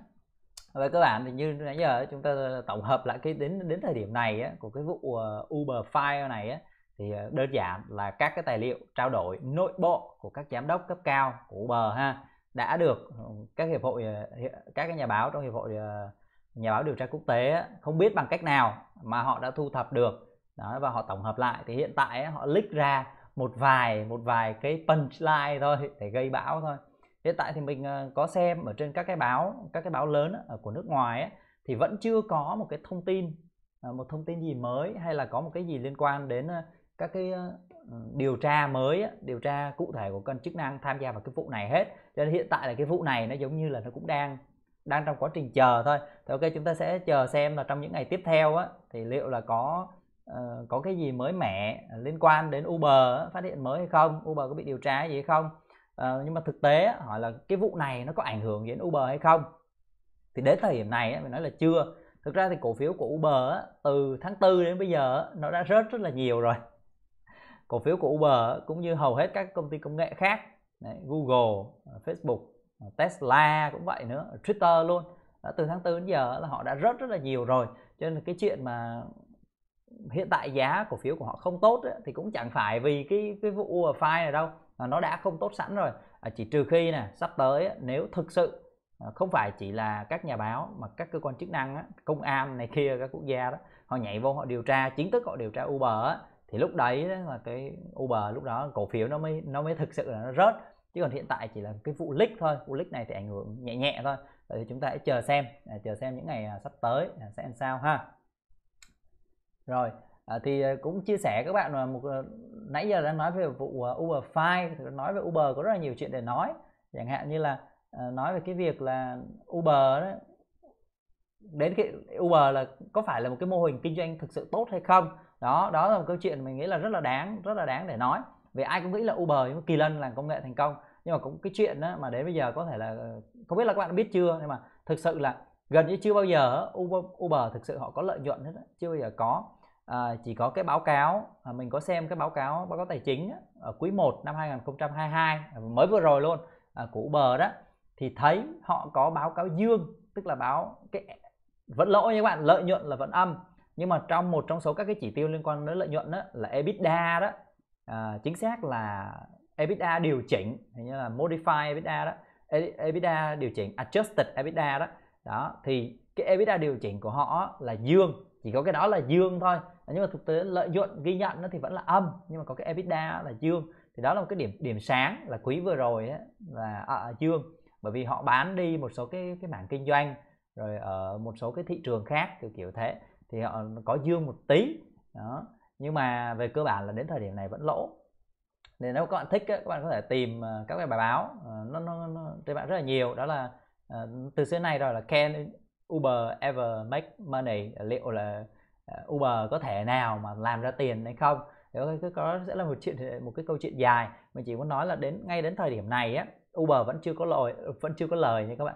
về cơ bản thì như nãy giờ chúng ta tổng hợp lại cái đến đến thời điểm này ấy, của cái vụ ờ, Uber File này ấy, thì ờ, đơn giản là các cái tài liệu trao đổi nội bộ của các giám đốc cấp cao của Uber ha đã được các hiệp hội các cái nhà báo trong hiệp hội nhà báo điều tra quốc tế không biết bằng cách nào mà họ đã thu thập được đó và họ tổng hợp lại thì hiện tại họ leak ra một vài một vài cái punchline thôi để gây bão thôi hiện tại thì mình ờ, có xem ở trên các cái báo các cái báo lớn ở của nước ngoài ấy, thì vẫn chưa có một cái thông tin ờ, một thông tin gì mới hay là có một cái gì liên quan đến ờ, các cái ừ, điều tra mới điều tra cụ thể của cân chức năng tham gia vào cái vụ này hết cho nên hiện tại là cái vụ này nó giống như là nó cũng đang đang trong quá trình chờ thôi thì ok chúng ta sẽ chờ xem là trong những ngày tiếp theo á thì liệu là có uh, có cái gì mới mẻ liên quan đến Uber phát hiện mới hay không Uber có bị điều tra gì hay không uh, nhưng mà thực tế hỏi là cái vụ này nó có ảnh hưởng đến Uber hay không thì đến thời điểm này á, mình nói là chưa thực ra thì cổ phiếu của Uber á, từ tháng 4 đến bây giờ nó đã rớt rất là nhiều rồi cổ phiếu của Uber cũng như hầu hết các công ty công nghệ khác Google, Facebook Ờ, Tesla cũng vậy nữa Twitter luôn đã từ tháng 4 đến giờ là họ đã rớt rất là nhiều rồi cho nên cái chuyện mà hiện tại giá cổ phiếu của họ không tốt ấy, thì cũng chẳng phải vì cái cái vụ file này đâu mà nó đã không tốt sẵn rồi à, chỉ trừ khi nè sắp tới ấy, nếu thực sự à, không phải chỉ là các nhà báo mà các cơ quan chức năng ấy, công an này kia các quốc gia đó họ nhảy vô họ điều tra chính thức họ điều tra Uber ấy, thì lúc đấy là cái Uber lúc đó cổ phiếu nó mới nó mới thực sự là nó rớt chứ còn hiện tại chỉ là cái vụ leak thôi vụ leak này thì ảnh hưởng nhẹ nhẹ thôi vậy thì chúng ta hãy chờ xem à, chờ xem những ngày à, sắp tới à, sẽ làm sao ha rồi thì cũng chia sẻ các bạn mà một nãy giờ đã nói về vụ Uber File nói về Uber có rất là nhiều chuyện để nói chẳng hạn như là nói về cái việc là Uber đó, đến cái Uber là có phải là một cái mô hình kinh doanh thực sự tốt hay không đó đó là một câu chuyện mình nghĩ là rất là đáng rất là đáng để nói vì ai cũng nghĩ là uber nhưng kỳ lân làm công nghệ thành công nhưng mà cũng cái chuyện đó mà đến bây giờ có thể là ờ, không biết là các bạn biết chưa nhưng mà thực sự là gần như chưa bao giờ uber, uber thực sự họ có lợi nhuận hết chưa bao giờ có à, chỉ có cái báo cáo à, mình có xem cái báo cáo báo cáo tài chính ở quý 1 năm 2022 à, mới vừa rồi luôn à, của Uber đó thì thấy họ có báo cáo dương tức là báo cái vẫn lỗ như bạn lợi nhuận là vẫn âm nhưng mà trong một trong số các cái chỉ tiêu liên quan đến lợi nhuận đó, là EBITDA đó à, chính xác là EBITDA điều chỉnh hình như là modify EBITDA đó e-, EBITDA điều chỉnh adjusted EBITDA đó đó thì cái EBITDA điều chỉnh của họ là dương chỉ có cái đó là dương thôi nhưng mà thực tế lợi nhuận ghi nhận nó thì vẫn là âm nhưng mà có cái EBITDA là dương thì đó là một cái điểm điểm sáng là quý vừa rồi ấy, là ở à, à, dương bởi vì họ bán đi một số cái cái mảng kinh doanh rồi ở một số cái thị trường khác kiểu kiểu thế thì họ có dương một tí đó nhưng mà về cơ bản là đến thời điểm này vẫn lỗ nên nếu các bạn thích các bạn có thể tìm ờ, các cái bài báo ờ, nó, nó, nó trên mạng rất là nhiều đó là ờ, từ xưa nay rồi là can Uber ever make money liệu là Uber có thể nào mà làm ra tiền hay không đó có sẽ là một chuyện một cái câu chuyện dài mình chỉ muốn nói là đến ngay đến thời điểm này á Uber vẫn chưa có lời vẫn chưa có lời nha các bạn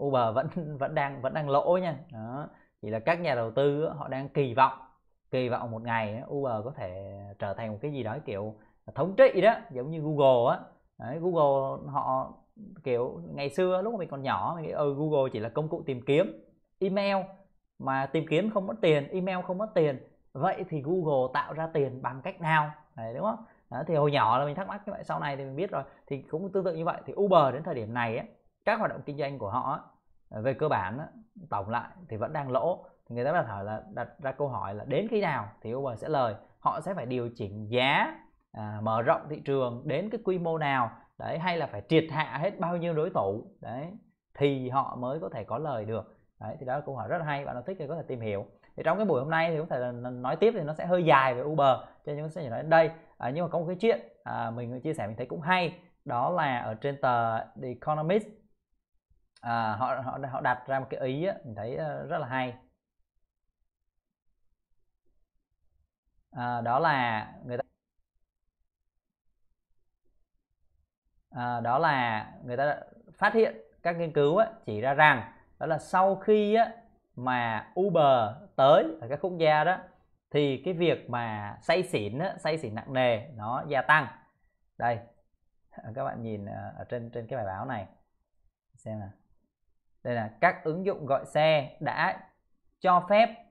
Uber vẫn vẫn đang vẫn đang lỗ nha đó chỉ là các nhà đầu tư họ đang kỳ vọng kỳ vọng một ngày Uber có thể trở thành một cái gì đó kiểu thống trị đó giống như Google á Đấy, Google họ kiểu ngày xưa lúc mà mình còn nhỏ mình nghĩ ừ, Google chỉ là công cụ tìm kiếm email mà tìm kiếm không mất tiền email không mất tiền vậy thì Google tạo ra tiền bằng cách nào Đấy, đúng không đó, thì hồi nhỏ là mình thắc mắc như vậy sau này thì mình biết rồi thì cũng tương tự như vậy thì Uber đến thời điểm này ấy, các hoạt động kinh doanh của họ ấy, về cơ bản ấy, tổng lại thì vẫn đang lỗ người ta bắt hỏi là đặt ra câu hỏi là đến khi nào thì Uber sẽ lời họ sẽ phải điều chỉnh giá à, mở rộng thị trường đến cái quy mô nào đấy hay là phải triệt hạ hết bao nhiêu đối thủ đấy thì họ mới có thể có lời được đấy thì đó là câu hỏi rất là hay bạn nào thích thì có thể tìm hiểu thì trong cái buổi hôm nay thì có thể là nói tiếp thì nó sẽ hơi dài về Uber cho nên sẽ chỉ nói đến đây à, nhưng mà có một cái chuyện à, mình chia sẻ mình thấy cũng hay đó là ở trên tờ The Economist à, họ họ họ đặt ra một cái ý á, mình thấy ờ, rất là hay à, đó là người ta à, đó là người ta phát hiện các nghiên cứu á chỉ ra rằng đó là sau khi á, mà Uber tới ở các quốc gia đó thì cái việc mà say xỉn á, say xỉn nặng nề nó gia tăng đây các bạn nhìn à, ở trên trên cái bài báo này xem nào đây là các ứng dụng gọi xe đã cho phép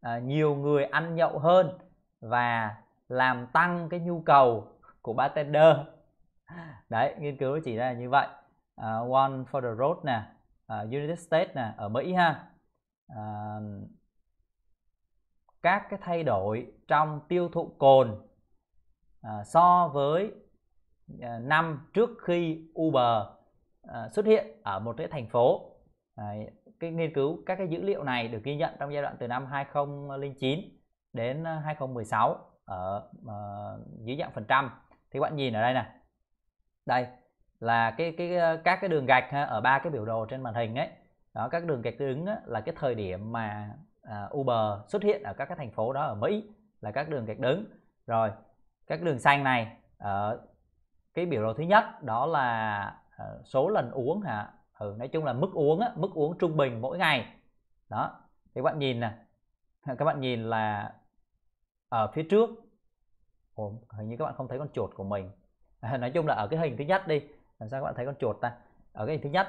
à, nhiều người ăn nhậu hơn và làm tăng cái nhu cầu của bartender đấy nghiên cứu chỉ ra là như vậy uh, one for the road nè uh, United States nè ở Mỹ ha uh, các cái thay đổi trong tiêu thụ cồn uh, so với uh, năm trước khi Uber uh, xuất hiện ở một cái thành phố uh, cái nghiên cứu các cái dữ liệu này được ghi nhận trong giai đoạn từ năm 2009 đến 2016 ờ, ở uh, dưới dạng phần trăm thì các bạn nhìn ở đây nè đây là cái cái ờ, các cái đường gạch ha, ở ba cái biểu đồ trên màn hình ấy đó các đường gạch đứng á, là cái thời điểm mà uh, Uber xuất hiện ở các cái thành phố đó ở Mỹ là các đường gạch đứng rồi các đường xanh này ở uh, cái biểu đồ thứ nhất đó là uh, số lần uống hả ừ, nói chung là mức uống á, mức uống trung bình mỗi ngày đó thì các bạn nhìn nè các bạn nhìn là ở ờ, phía trước Ồ, hình như các bạn không thấy con chuột của mình à, nói chung là ở cái hình thứ nhất đi làm sao các bạn thấy con chuột ta ở cái hình thứ nhất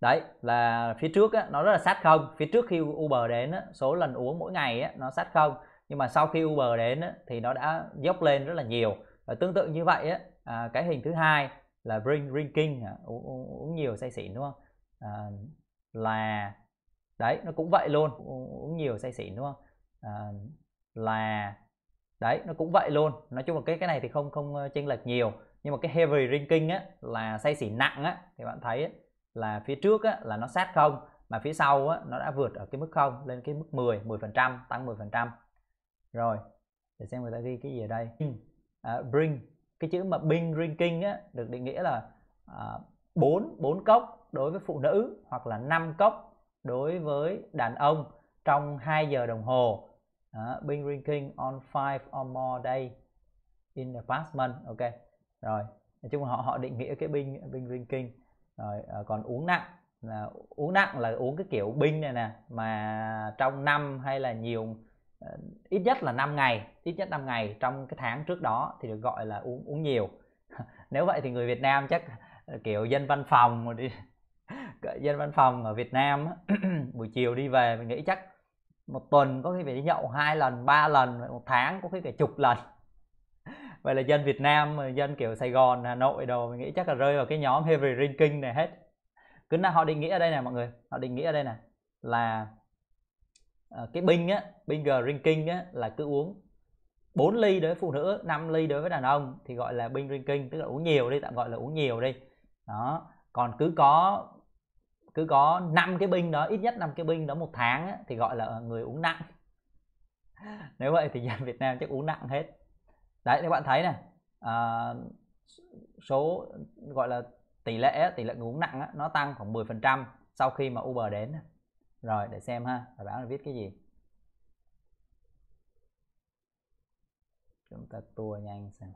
đấy là phía trước á, nó rất là sát không phía trước khi Uber đến á, số lần uống mỗi ngày á, nó sát không nhưng mà sau khi Uber đến á, thì nó đã dốc lên rất là nhiều và tương tự như vậy á, à, cái hình thứ hai là drink drinking à, uống, uống, uống nhiều say xỉn đúng không à, là đấy nó cũng vậy luôn uống, uống nhiều say xỉn đúng không à, là đấy nó cũng vậy luôn nói chung là cái cái này thì không không ờ, chênh lệch nhiều nhưng mà cái heavy drinking á là say xỉn nặng á thì bạn thấy á, là phía trước á, là nó sát không mà phía sau á, nó đã vượt ở cái mức không lên cái mức 10 10 phần trăm tăng 10 phần trăm rồi để xem người ta ghi cái gì ở đây à, bring cái chữ mà bring drinking á được định nghĩa là à, 4 4 cốc đối với phụ nữ hoặc là 5 cốc đối với đàn ông trong 2 giờ đồng hồ đó, been drinking on five or more day in the past month ok rồi nói chung là họ họ định nghĩa cái binh binh drinking rồi à, còn uống nặng là uống nặng là uống cái kiểu binh này nè mà trong năm hay là nhiều ờ, ít nhất là 5 ngày ít nhất 5 ngày trong cái tháng trước đó thì được gọi là uống uống nhiều nếu vậy thì người Việt Nam chắc ờ, kiểu dân văn phòng đi dân văn phòng ở Việt Nam buổi chiều đi về mình nghĩ chắc một tuần có khi phải đi nhậu hai lần ba lần một tháng có khi cả chục lần vậy là dân Việt Nam dân kiểu Sài Gòn Hà Nội đồ mình nghĩ chắc là rơi vào cái nhóm heavy drinking này hết cứ là họ định nghĩa ở đây này mọi người họ định nghĩa ở đây này là ờ, cái binh á binh drinking á là cứ uống 4 ly đối với phụ nữ 5 ly đối với đàn ông thì gọi là binh drinking tức là uống nhiều đi tạm gọi là uống nhiều đi đó còn cứ có cứ có năm cái binh đó ít nhất năm cái binh đó một tháng á, thì gọi là người uống nặng nếu vậy thì dân Việt Nam chắc uống nặng hết đấy các bạn thấy này à, số gọi là tỷ lệ tỷ lệ người uống nặng á, nó tăng khoảng 10% sau khi mà Uber đến rồi để xem ha bài báo này viết cái gì chúng ta tua nhanh xem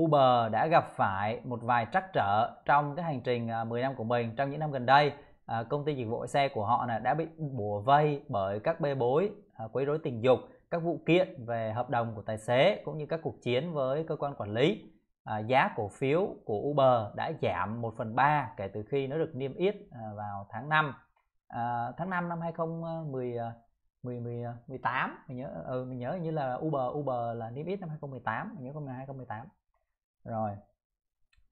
Uber đã gặp phải một vài trắc trở trong cái hành trình 10 à, năm của mình trong những năm gần đây à, công ty dịch vụ xe của họ là đã bị bùa vây bởi các bê bối à, quấy rối tình dục các vụ kiện về hợp đồng của tài xế cũng như các cuộc chiến với cơ quan quản lý giá cổ phiếu của Uber đã giảm 1 phần 3 kể từ khi nó được niêm yết vào tháng 5 tháng 5 năm 2010 10, mình nhớ ừ, ờ, mình nhớ như là Uber Uber là niêm yết năm 2018 mình nhớ không là 2018 rồi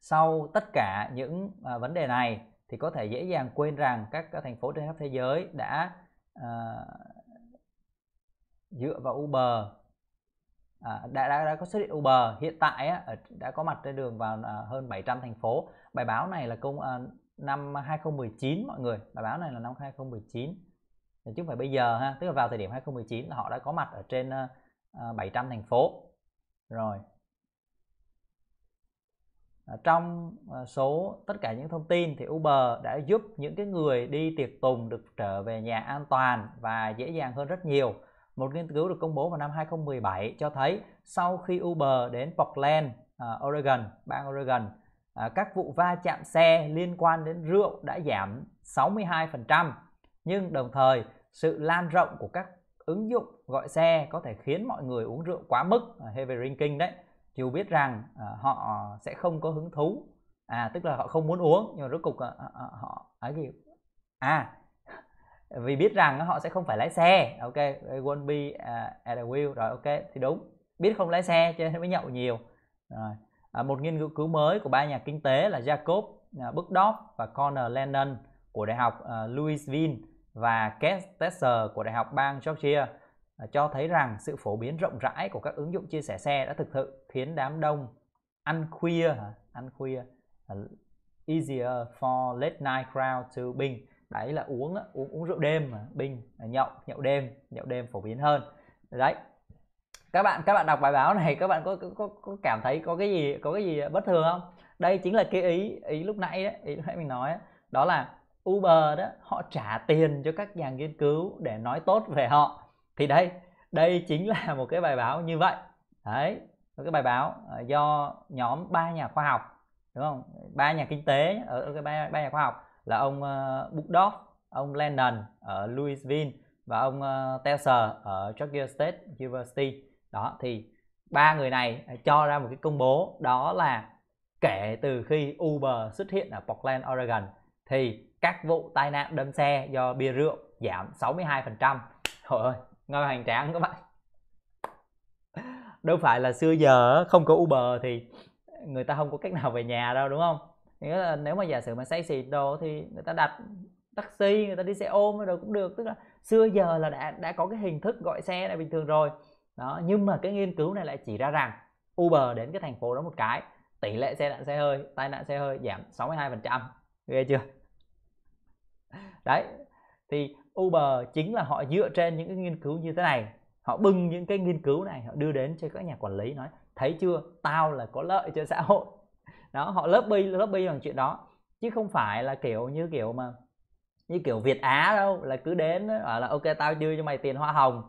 sau tất cả những à, vấn đề này thì có thể dễ dàng quên rằng các, các thành phố trên khắp thế giới đã à, dựa vào Uber à, đã, đã đã có xuất hiện Uber hiện tại á, đã có mặt trên đường vào à, hơn 700 thành phố bài báo này là công à, năm 2019 mọi người bài báo này là năm 2019 chứ không phải bây giờ ha tức là vào thời điểm 2019 họ đã có mặt ở trên à, 700 à, thành phố rồi Ờ, trong ờ, số tất cả những thông tin thì Uber đã giúp những cái người đi tiệc tùng được trở về nhà an toàn và dễ dàng hơn rất nhiều. Một nghiên cứu được công bố vào năm 2017 cho thấy sau khi Uber đến Portland, ờ, Oregon, bang Oregon, các vụ va chạm xe liên quan đến rượu đã giảm 62%, nhưng đồng thời sự lan rộng của các ứng dụng gọi xe có thể khiến mọi người uống rượu quá mức, heavy drinking đấy Hiếu biết rằng uh, họ sẽ không có hứng thú à tức là họ không muốn uống nhưng mà rốt cục uh, uh, họ ấy gì à vì biết rằng họ sẽ không phải lái xe ok they won't be uh, at the wheel rồi ok thì đúng biết không lái xe cho nên mới nhậu nhiều rồi à, một nghiên cứu mới của ba nhà kinh tế là Jacob uh, à, Burkdorf và Connor Lennon của đại học uh, Louisville và Keith Tesser của đại học bang Georgia uh, cho thấy rằng sự phổ biến rộng rãi của các ứng dụng chia sẻ xe đã thực sự khiến đám đông ăn khuya hả ăn khuya easier for late night crowd to binge. đấy là uống uống uống rượu đêm mà bing nhậu nhậu đêm nhậu đêm phổ biến hơn đấy các bạn các bạn đọc bài báo này các bạn có có, có cảm thấy có cái gì có cái gì bất thường không đây chính là cái ý ý lúc nãy đấy ý lúc nãy mình nói đó, đó là Uber đó họ trả tiền cho các nhà nghiên cứu để nói tốt về họ thì đây đây chính là một cái bài báo như vậy đấy ở cái bài báo ờ, do nhóm ba nhà khoa học đúng không ba nhà kinh tế ở, cái ba, ba nhà khoa học là ông uh, ờ, Bukdorf ông Lennon ở Louisville và ông uh, ờ, Telser ở Georgia State University đó thì ba người này cho ra một cái công bố đó là kể từ khi Uber xuất hiện ở Portland Oregon thì các vụ tai nạn đâm xe do bia rượu giảm 62% trời ơi ngôi hoành tráng các bạn đâu phải là xưa giờ không có uber thì người ta không có cách nào về nhà đâu đúng không nghĩa là nếu mà giả sử mà say xịt đồ thì người ta đặt taxi người ta đi xe ôm rồi cũng được tức là xưa giờ là đã đã có cái hình thức gọi xe là bình thường rồi đó nhưng mà cái nghiên cứu này lại chỉ ra rằng Uber đến cái thành phố đó một cái tỷ lệ xe nạn xe hơi tai nạn xe hơi giảm 62 phần trăm ghê chưa đấy thì Uber chính là họ dựa trên những cái nghiên cứu như thế này họ bưng những cái nghiên cứu này họ đưa đến cho các nhà quản lý nói thấy chưa tao là có lợi cho xã hội đó họ lớp bi lớp bi bằng chuyện đó chứ không phải là kiểu như kiểu mà như kiểu Việt Á đâu là cứ đến bảo là ok tao đưa cho mày tiền hoa hồng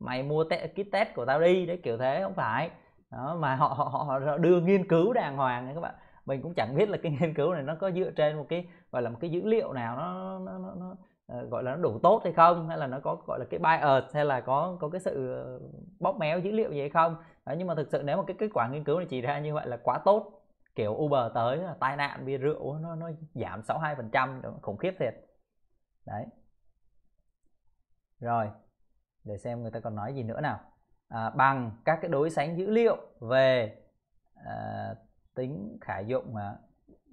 mày mua te- kit test của tao đi đấy kiểu thế không phải đó, mà họ, họ họ họ đưa nghiên cứu đàng hoàng các bạn mình cũng chẳng biết là cái nghiên cứu này nó có dựa trên một cái gọi là một cái dữ liệu nào nó nó nó, nó Ờ, gọi là nó đủ tốt hay không hay là nó có gọi là cái bias hay là có có cái sự ờ, bóp méo dữ liệu gì hay không Đấy, nhưng mà thực sự nếu mà cái kết quả nghiên cứu này chỉ ra như vậy là quá tốt kiểu Uber tới là tai nạn bia rượu nó nó giảm 62 phần trăm khủng khiếp thiệt đấy rồi để xem người ta còn nói gì nữa nào à, bằng các cái đối sánh dữ liệu về à, tính khả dụng à,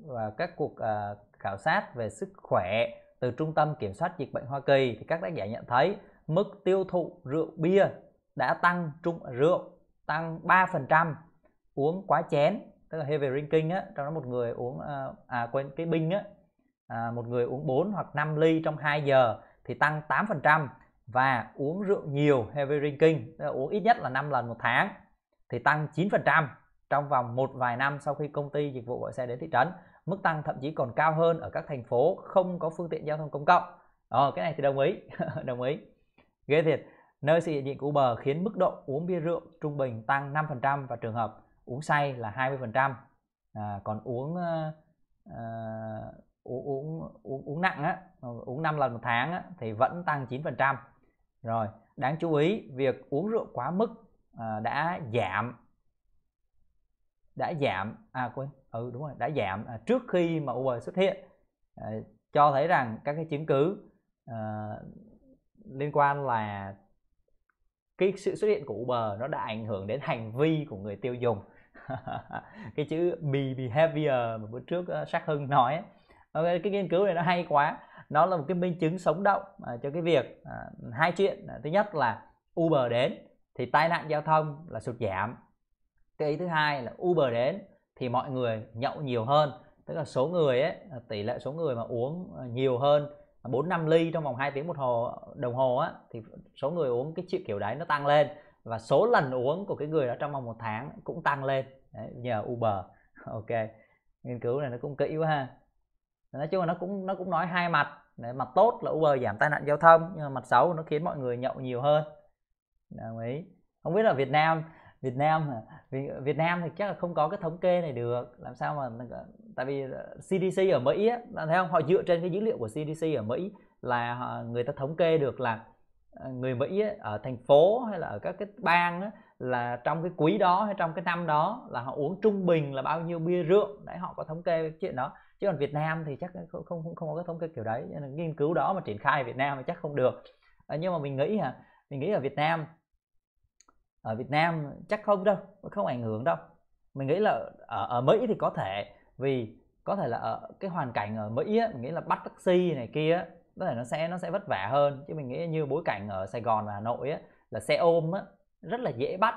và các cuộc à, khảo sát về sức khỏe từ Trung tâm Kiểm soát Dịch bệnh Hoa Kỳ thì các tác giả nhận thấy mức tiêu thụ rượu bia đã tăng trung rượu tăng 3%, uống quá chén, tức là heavy drinking á, trong đó một người uống ờ, à quên cái binh á, à, một người uống 4 hoặc 5 ly trong 2 giờ thì tăng 8% và uống rượu nhiều heavy drinking, tức là uống ít nhất là 5 lần một tháng thì tăng 9% trong vòng một vài năm sau khi công ty dịch vụ gọi xe đến thị trấn mức tăng thậm chí còn cao hơn ở các thành phố không có phương tiện giao thông công cộng ờ cái này thì đồng ý đồng ý ghê thiệt nơi sự hiện diện của Uber khiến mức độ uống bia rượu trung bình tăng 5% và trường hợp uống say là 20% à, còn uống à, uống uống uống uống nặng á uống 5 lần một tháng á, thì vẫn tăng 9% rồi đáng chú ý việc uống rượu quá mức à, đã giảm đã giảm à quên ừ đúng rồi đã giảm à, trước khi mà Uber xuất hiện à, cho thấy rằng các cái chứng cứ à, liên quan là cái sự xuất hiện của Uber nó đã ảnh hưởng đến hành vi của người tiêu dùng cái chữ be behavior mà bữa trước uh, à, Sắc Hưng nói ấy. cái nghiên cứu này nó hay quá nó là một cái minh chứng sống động à, cho cái việc à, hai chuyện à, thứ nhất là Uber đến thì tai nạn giao thông là sụt giảm cái ý thứ hai là Uber đến thì mọi người nhậu nhiều hơn tức là số người ấy tỷ lệ số người mà uống à, nhiều hơn 4 à, năm ly trong vòng 2 tiếng một hồ đồng hồ á thì số người uống cái chuyện kiểu đấy nó tăng lên và số lần uống của cái người đó trong vòng một tháng cũng tăng lên đấy, nhờ Uber ok nghiên cứu này nó cũng kỹ quá ha nói chung là nó cũng nó cũng nói hai mặt đấy, mặt tốt là Uber giảm tai nạn giao thông nhưng mà mặt xấu nó khiến mọi người nhậu nhiều hơn đồng ý không biết là Việt Nam Việt Nam Việt, Nam thì chắc là không có cái thống kê này được làm sao mà tại vì CDC ờ, ở Mỹ á, thấy không họ dựa trên cái dữ liệu của CDC ở Mỹ là người ta thống kê được là ờ, người Mỹ á, ở thành phố hay là ở các cái bang á, là trong cái quý đó hay trong cái năm đó là họ uống trung bình là bao nhiêu bia rượu đấy họ có thống kê cái chuyện đó chứ còn Việt Nam thì chắc không không không có cái thống kê kiểu đấy nên nghiên cứu đó mà triển khai ở Việt Nam thì chắc không được à, nhưng mà mình nghĩ hả mình nghĩ ở Việt Nam ở Việt Nam chắc không đâu không ảnh hưởng đâu mình nghĩ là ở, ở Mỹ thì có thể vì có thể là ở cái hoàn cảnh ở Mỹ á, mình nghĩ là bắt taxi này kia á, có thể nó sẽ nó sẽ vất vả hơn chứ mình nghĩ như bối cảnh ở Sài Gòn và Hà Nội á, là xe ôm á, rất là dễ bắt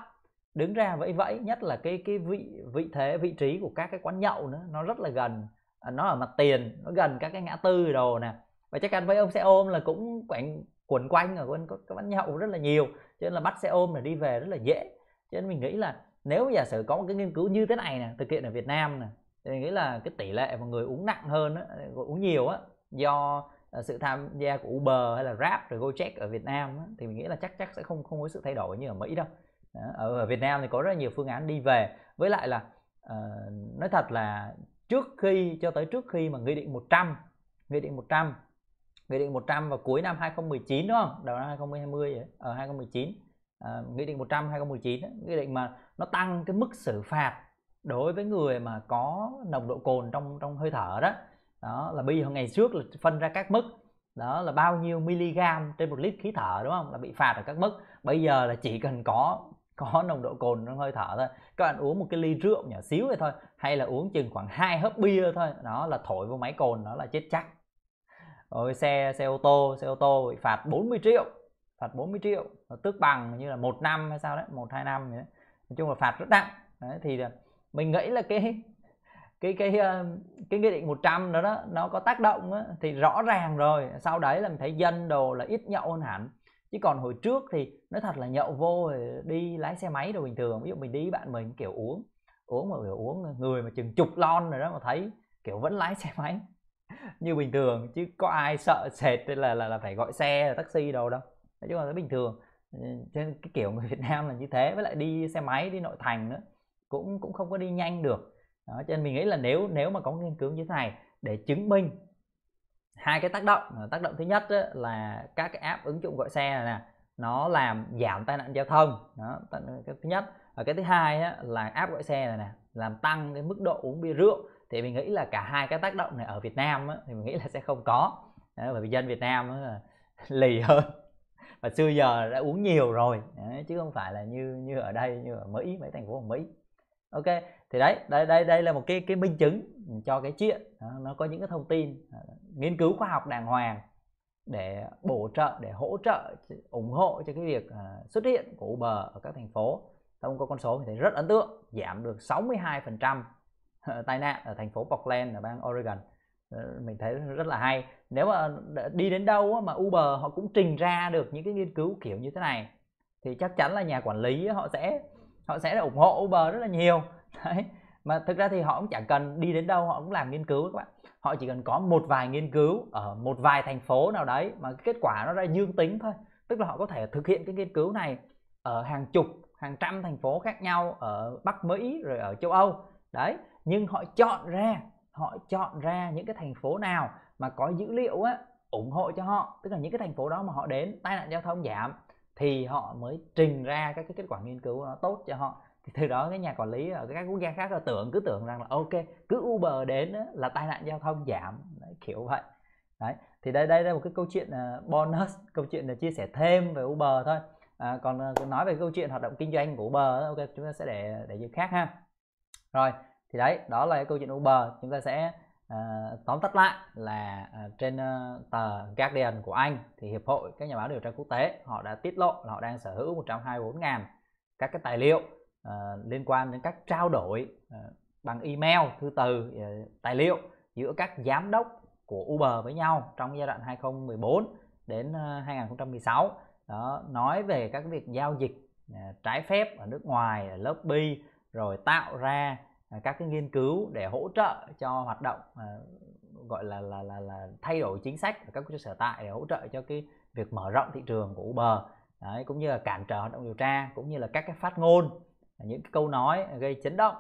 đứng ra vẫy vẫy nhất là cái cái vị vị thế vị trí của các cái quán nhậu nữa nó rất là gần à, nó ở mặt tiền nó gần các cái ngã tư đồ nè và chắc chắn với ông xe ôm là cũng quảng quẩn quanh ở quanh các quán nhậu rất là nhiều cho nên là bắt xe ôm là đi về rất là dễ cho nên mình nghĩ là nếu giả sử có một cái nghiên cứu như thế này nè thực hiện ở Việt Nam nè thì mình nghĩ là cái tỷ lệ mà người uống nặng hơn á, uống nhiều á do à, sự tham gia của Uber hay là Grab rồi Gojek ở Việt Nam á, thì mình nghĩ là chắc chắc sẽ không không có sự thay đổi như ở Mỹ đâu ở, Việt Nam thì có rất là nhiều phương án đi về với lại là ờ, nói thật là trước khi cho tới trước khi mà nghị định 100 nghị định 100 Nghị định 100 vào cuối năm 2019 đúng không? Đầu năm 2020 vậy, ở 2019. À, nghị định 100 2019 ấy, nghị định mà nó tăng cái mức xử phạt đối với người mà có nồng độ cồn trong trong hơi thở đó. Đó là bây giờ ngày trước là phân ra các mức đó là bao nhiêu miligam trên một lít khí thở đúng không là bị phạt ở các mức bây giờ là chỉ cần có có nồng độ cồn trong hơi thở thôi các bạn uống một cái ly rượu nhỏ xíu vậy thôi hay là uống chừng khoảng hai hớp bia thôi đó là thổi vô máy cồn đó là chết chắc rồi xe xe ô tô xe ô tô bị phạt 40 triệu phạt 40 triệu nó tước bằng như là một năm hay sao đấy một hai năm đấy. nói chung là phạt rất nặng đấy, thì à, mình nghĩ là cái cái cái ờ, cái nghị định 100 đó đó nó có tác động đó, thì rõ ràng rồi sau đấy là mình thấy dân đồ là ít nhậu hơn hẳn chứ còn hồi trước thì nói thật là nhậu vô đi lái xe máy đồ bình thường ví dụ mình đi bạn mình kiểu uống uống mà kiểu uống người mà chừng chục lon rồi đó mà thấy kiểu vẫn lái xe máy như bình thường chứ có ai sợ sệt là là là phải gọi xe là taxi đâu đâu nói chung là bình thường trên ờ, cái kiểu người Việt Nam là như thế với lại đi xe máy đi nội thành nữa cũng cũng không có đi nhanh được đó, cho nên mình nghĩ là nếu nếu mà có nghiên cứu như thế này để chứng minh hai cái tác động ờ, tác động thứ nhất là các cái app ứng dụng gọi xe này nè nó làm giảm tai nạn giao thông đó cái thứ nhất và cái thứ hai là app gọi xe này nè làm tăng cái mức độ uống bia rượu thì mình nghĩ là cả hai cái tác động này ở Việt Nam á, thì mình nghĩ là sẽ không có Đấy, bởi vì dân Việt Nam là lì hơn và xưa giờ đã uống nhiều rồi đấy, chứ không phải là như như ở đây như ở Mỹ mấy thành phố ở Mỹ ok thì đấy đây đây đây là một cái cái minh chứng cho cái chuyện đó, nó có những cái thông tin à, nghiên cứu khoa học đàng hoàng để bổ trợ để hỗ trợ ủng hộ cho cái việc à, xuất hiện của Uber ở các thành phố thông qua con số thì thấy rất ấn tượng giảm được 62% tai nạn ở thành phố Portland ở bang Oregon ờ, mình thấy rất là hay nếu mà đi đến đâu mà Uber họ cũng trình ra được những cái nghiên cứu kiểu như thế này thì chắc chắn là nhà quản lý họ sẽ họ sẽ ủng hộ Uber rất là nhiều đấy mà thực ra thì họ cũng chẳng cần đi đến đâu họ cũng làm nghiên cứu các bạn họ chỉ cần có một vài nghiên cứu ở một vài thành phố nào đấy mà kết quả nó ra dương tính thôi tức là họ có thể thực hiện cái nghiên cứu này ở hàng chục hàng trăm thành phố khác nhau ở Bắc Mỹ rồi ở châu Âu đấy nhưng họ chọn ra họ chọn ra những cái thành phố nào mà có dữ liệu á ủng hộ cho họ tức là những cái thành phố đó mà họ đến tai nạn giao thông giảm thì họ mới trình ra các cái kết quả nghiên cứu nó tốt cho họ thì từ đó cái nhà quản lý ở các quốc gia khác là tưởng cứ tưởng rằng là ok cứ Uber đến là tai nạn giao thông giảm đấy, kiểu vậy đấy thì đây đây là một cái câu chuyện ờ, bonus câu chuyện là chia sẻ thêm về Uber thôi à, còn ờ, nói về câu chuyện hoạt động kinh doanh của Uber ok chúng ta sẽ để để dịp khác ha rồi thì đấy đó là cái câu chuyện Uber chúng ta sẽ uh, tóm tắt lại là uh, trên uh, tờ Guardian của Anh thì hiệp hội các nhà báo điều tra quốc tế họ đã tiết lộ là họ đang sở hữu 124.000 các cái tài liệu uh, liên quan đến các trao đổi uh, bằng email thư từ uh, tài liệu giữa các giám đốc của Uber với nhau trong giai đoạn 2014 đến 2016 đó nói về các việc giao dịch trái phép ở nước ngoài ở lobby rồi tạo ra À, các cái nghiên cứu để hỗ trợ cho hoạt động à, gọi là là là là thay đổi chính sách ở các cơ sở tại để hỗ trợ cho cái việc mở rộng thị trường của Uber Đấy, cũng như là cản trở hoạt động điều tra cũng như là các cái phát ngôn những cái câu nói gây chấn động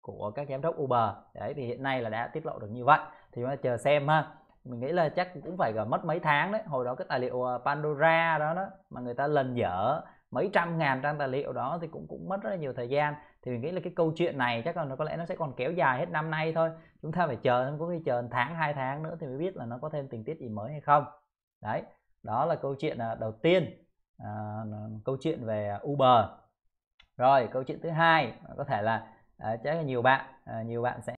của các giám đốc Uber đấy thì hiện nay là đã tiết lộ được như vậy thì chúng ta chờ xem ha mình nghĩ là chắc cũng phải mất mấy tháng đấy hồi đó cái tài liệu à, Pandora đó đó mà người ta lần dở mấy trăm ngàn trang tài liệu đó thì cũng cũng mất rất là nhiều thời gian thì mình nghĩ là cái câu chuyện này chắc là nó có lẽ nó sẽ còn kéo dài hết năm nay thôi chúng ta phải chờ có khi chờ tháng hai tháng nữa thì mới biết là nó có thêm tình tiết gì mới hay không đấy đó là câu chuyện à, đầu tiên à, câu chuyện về à, Uber rồi câu chuyện thứ hai à, có thể là à, chắc là nhiều bạn à, nhiều bạn sẽ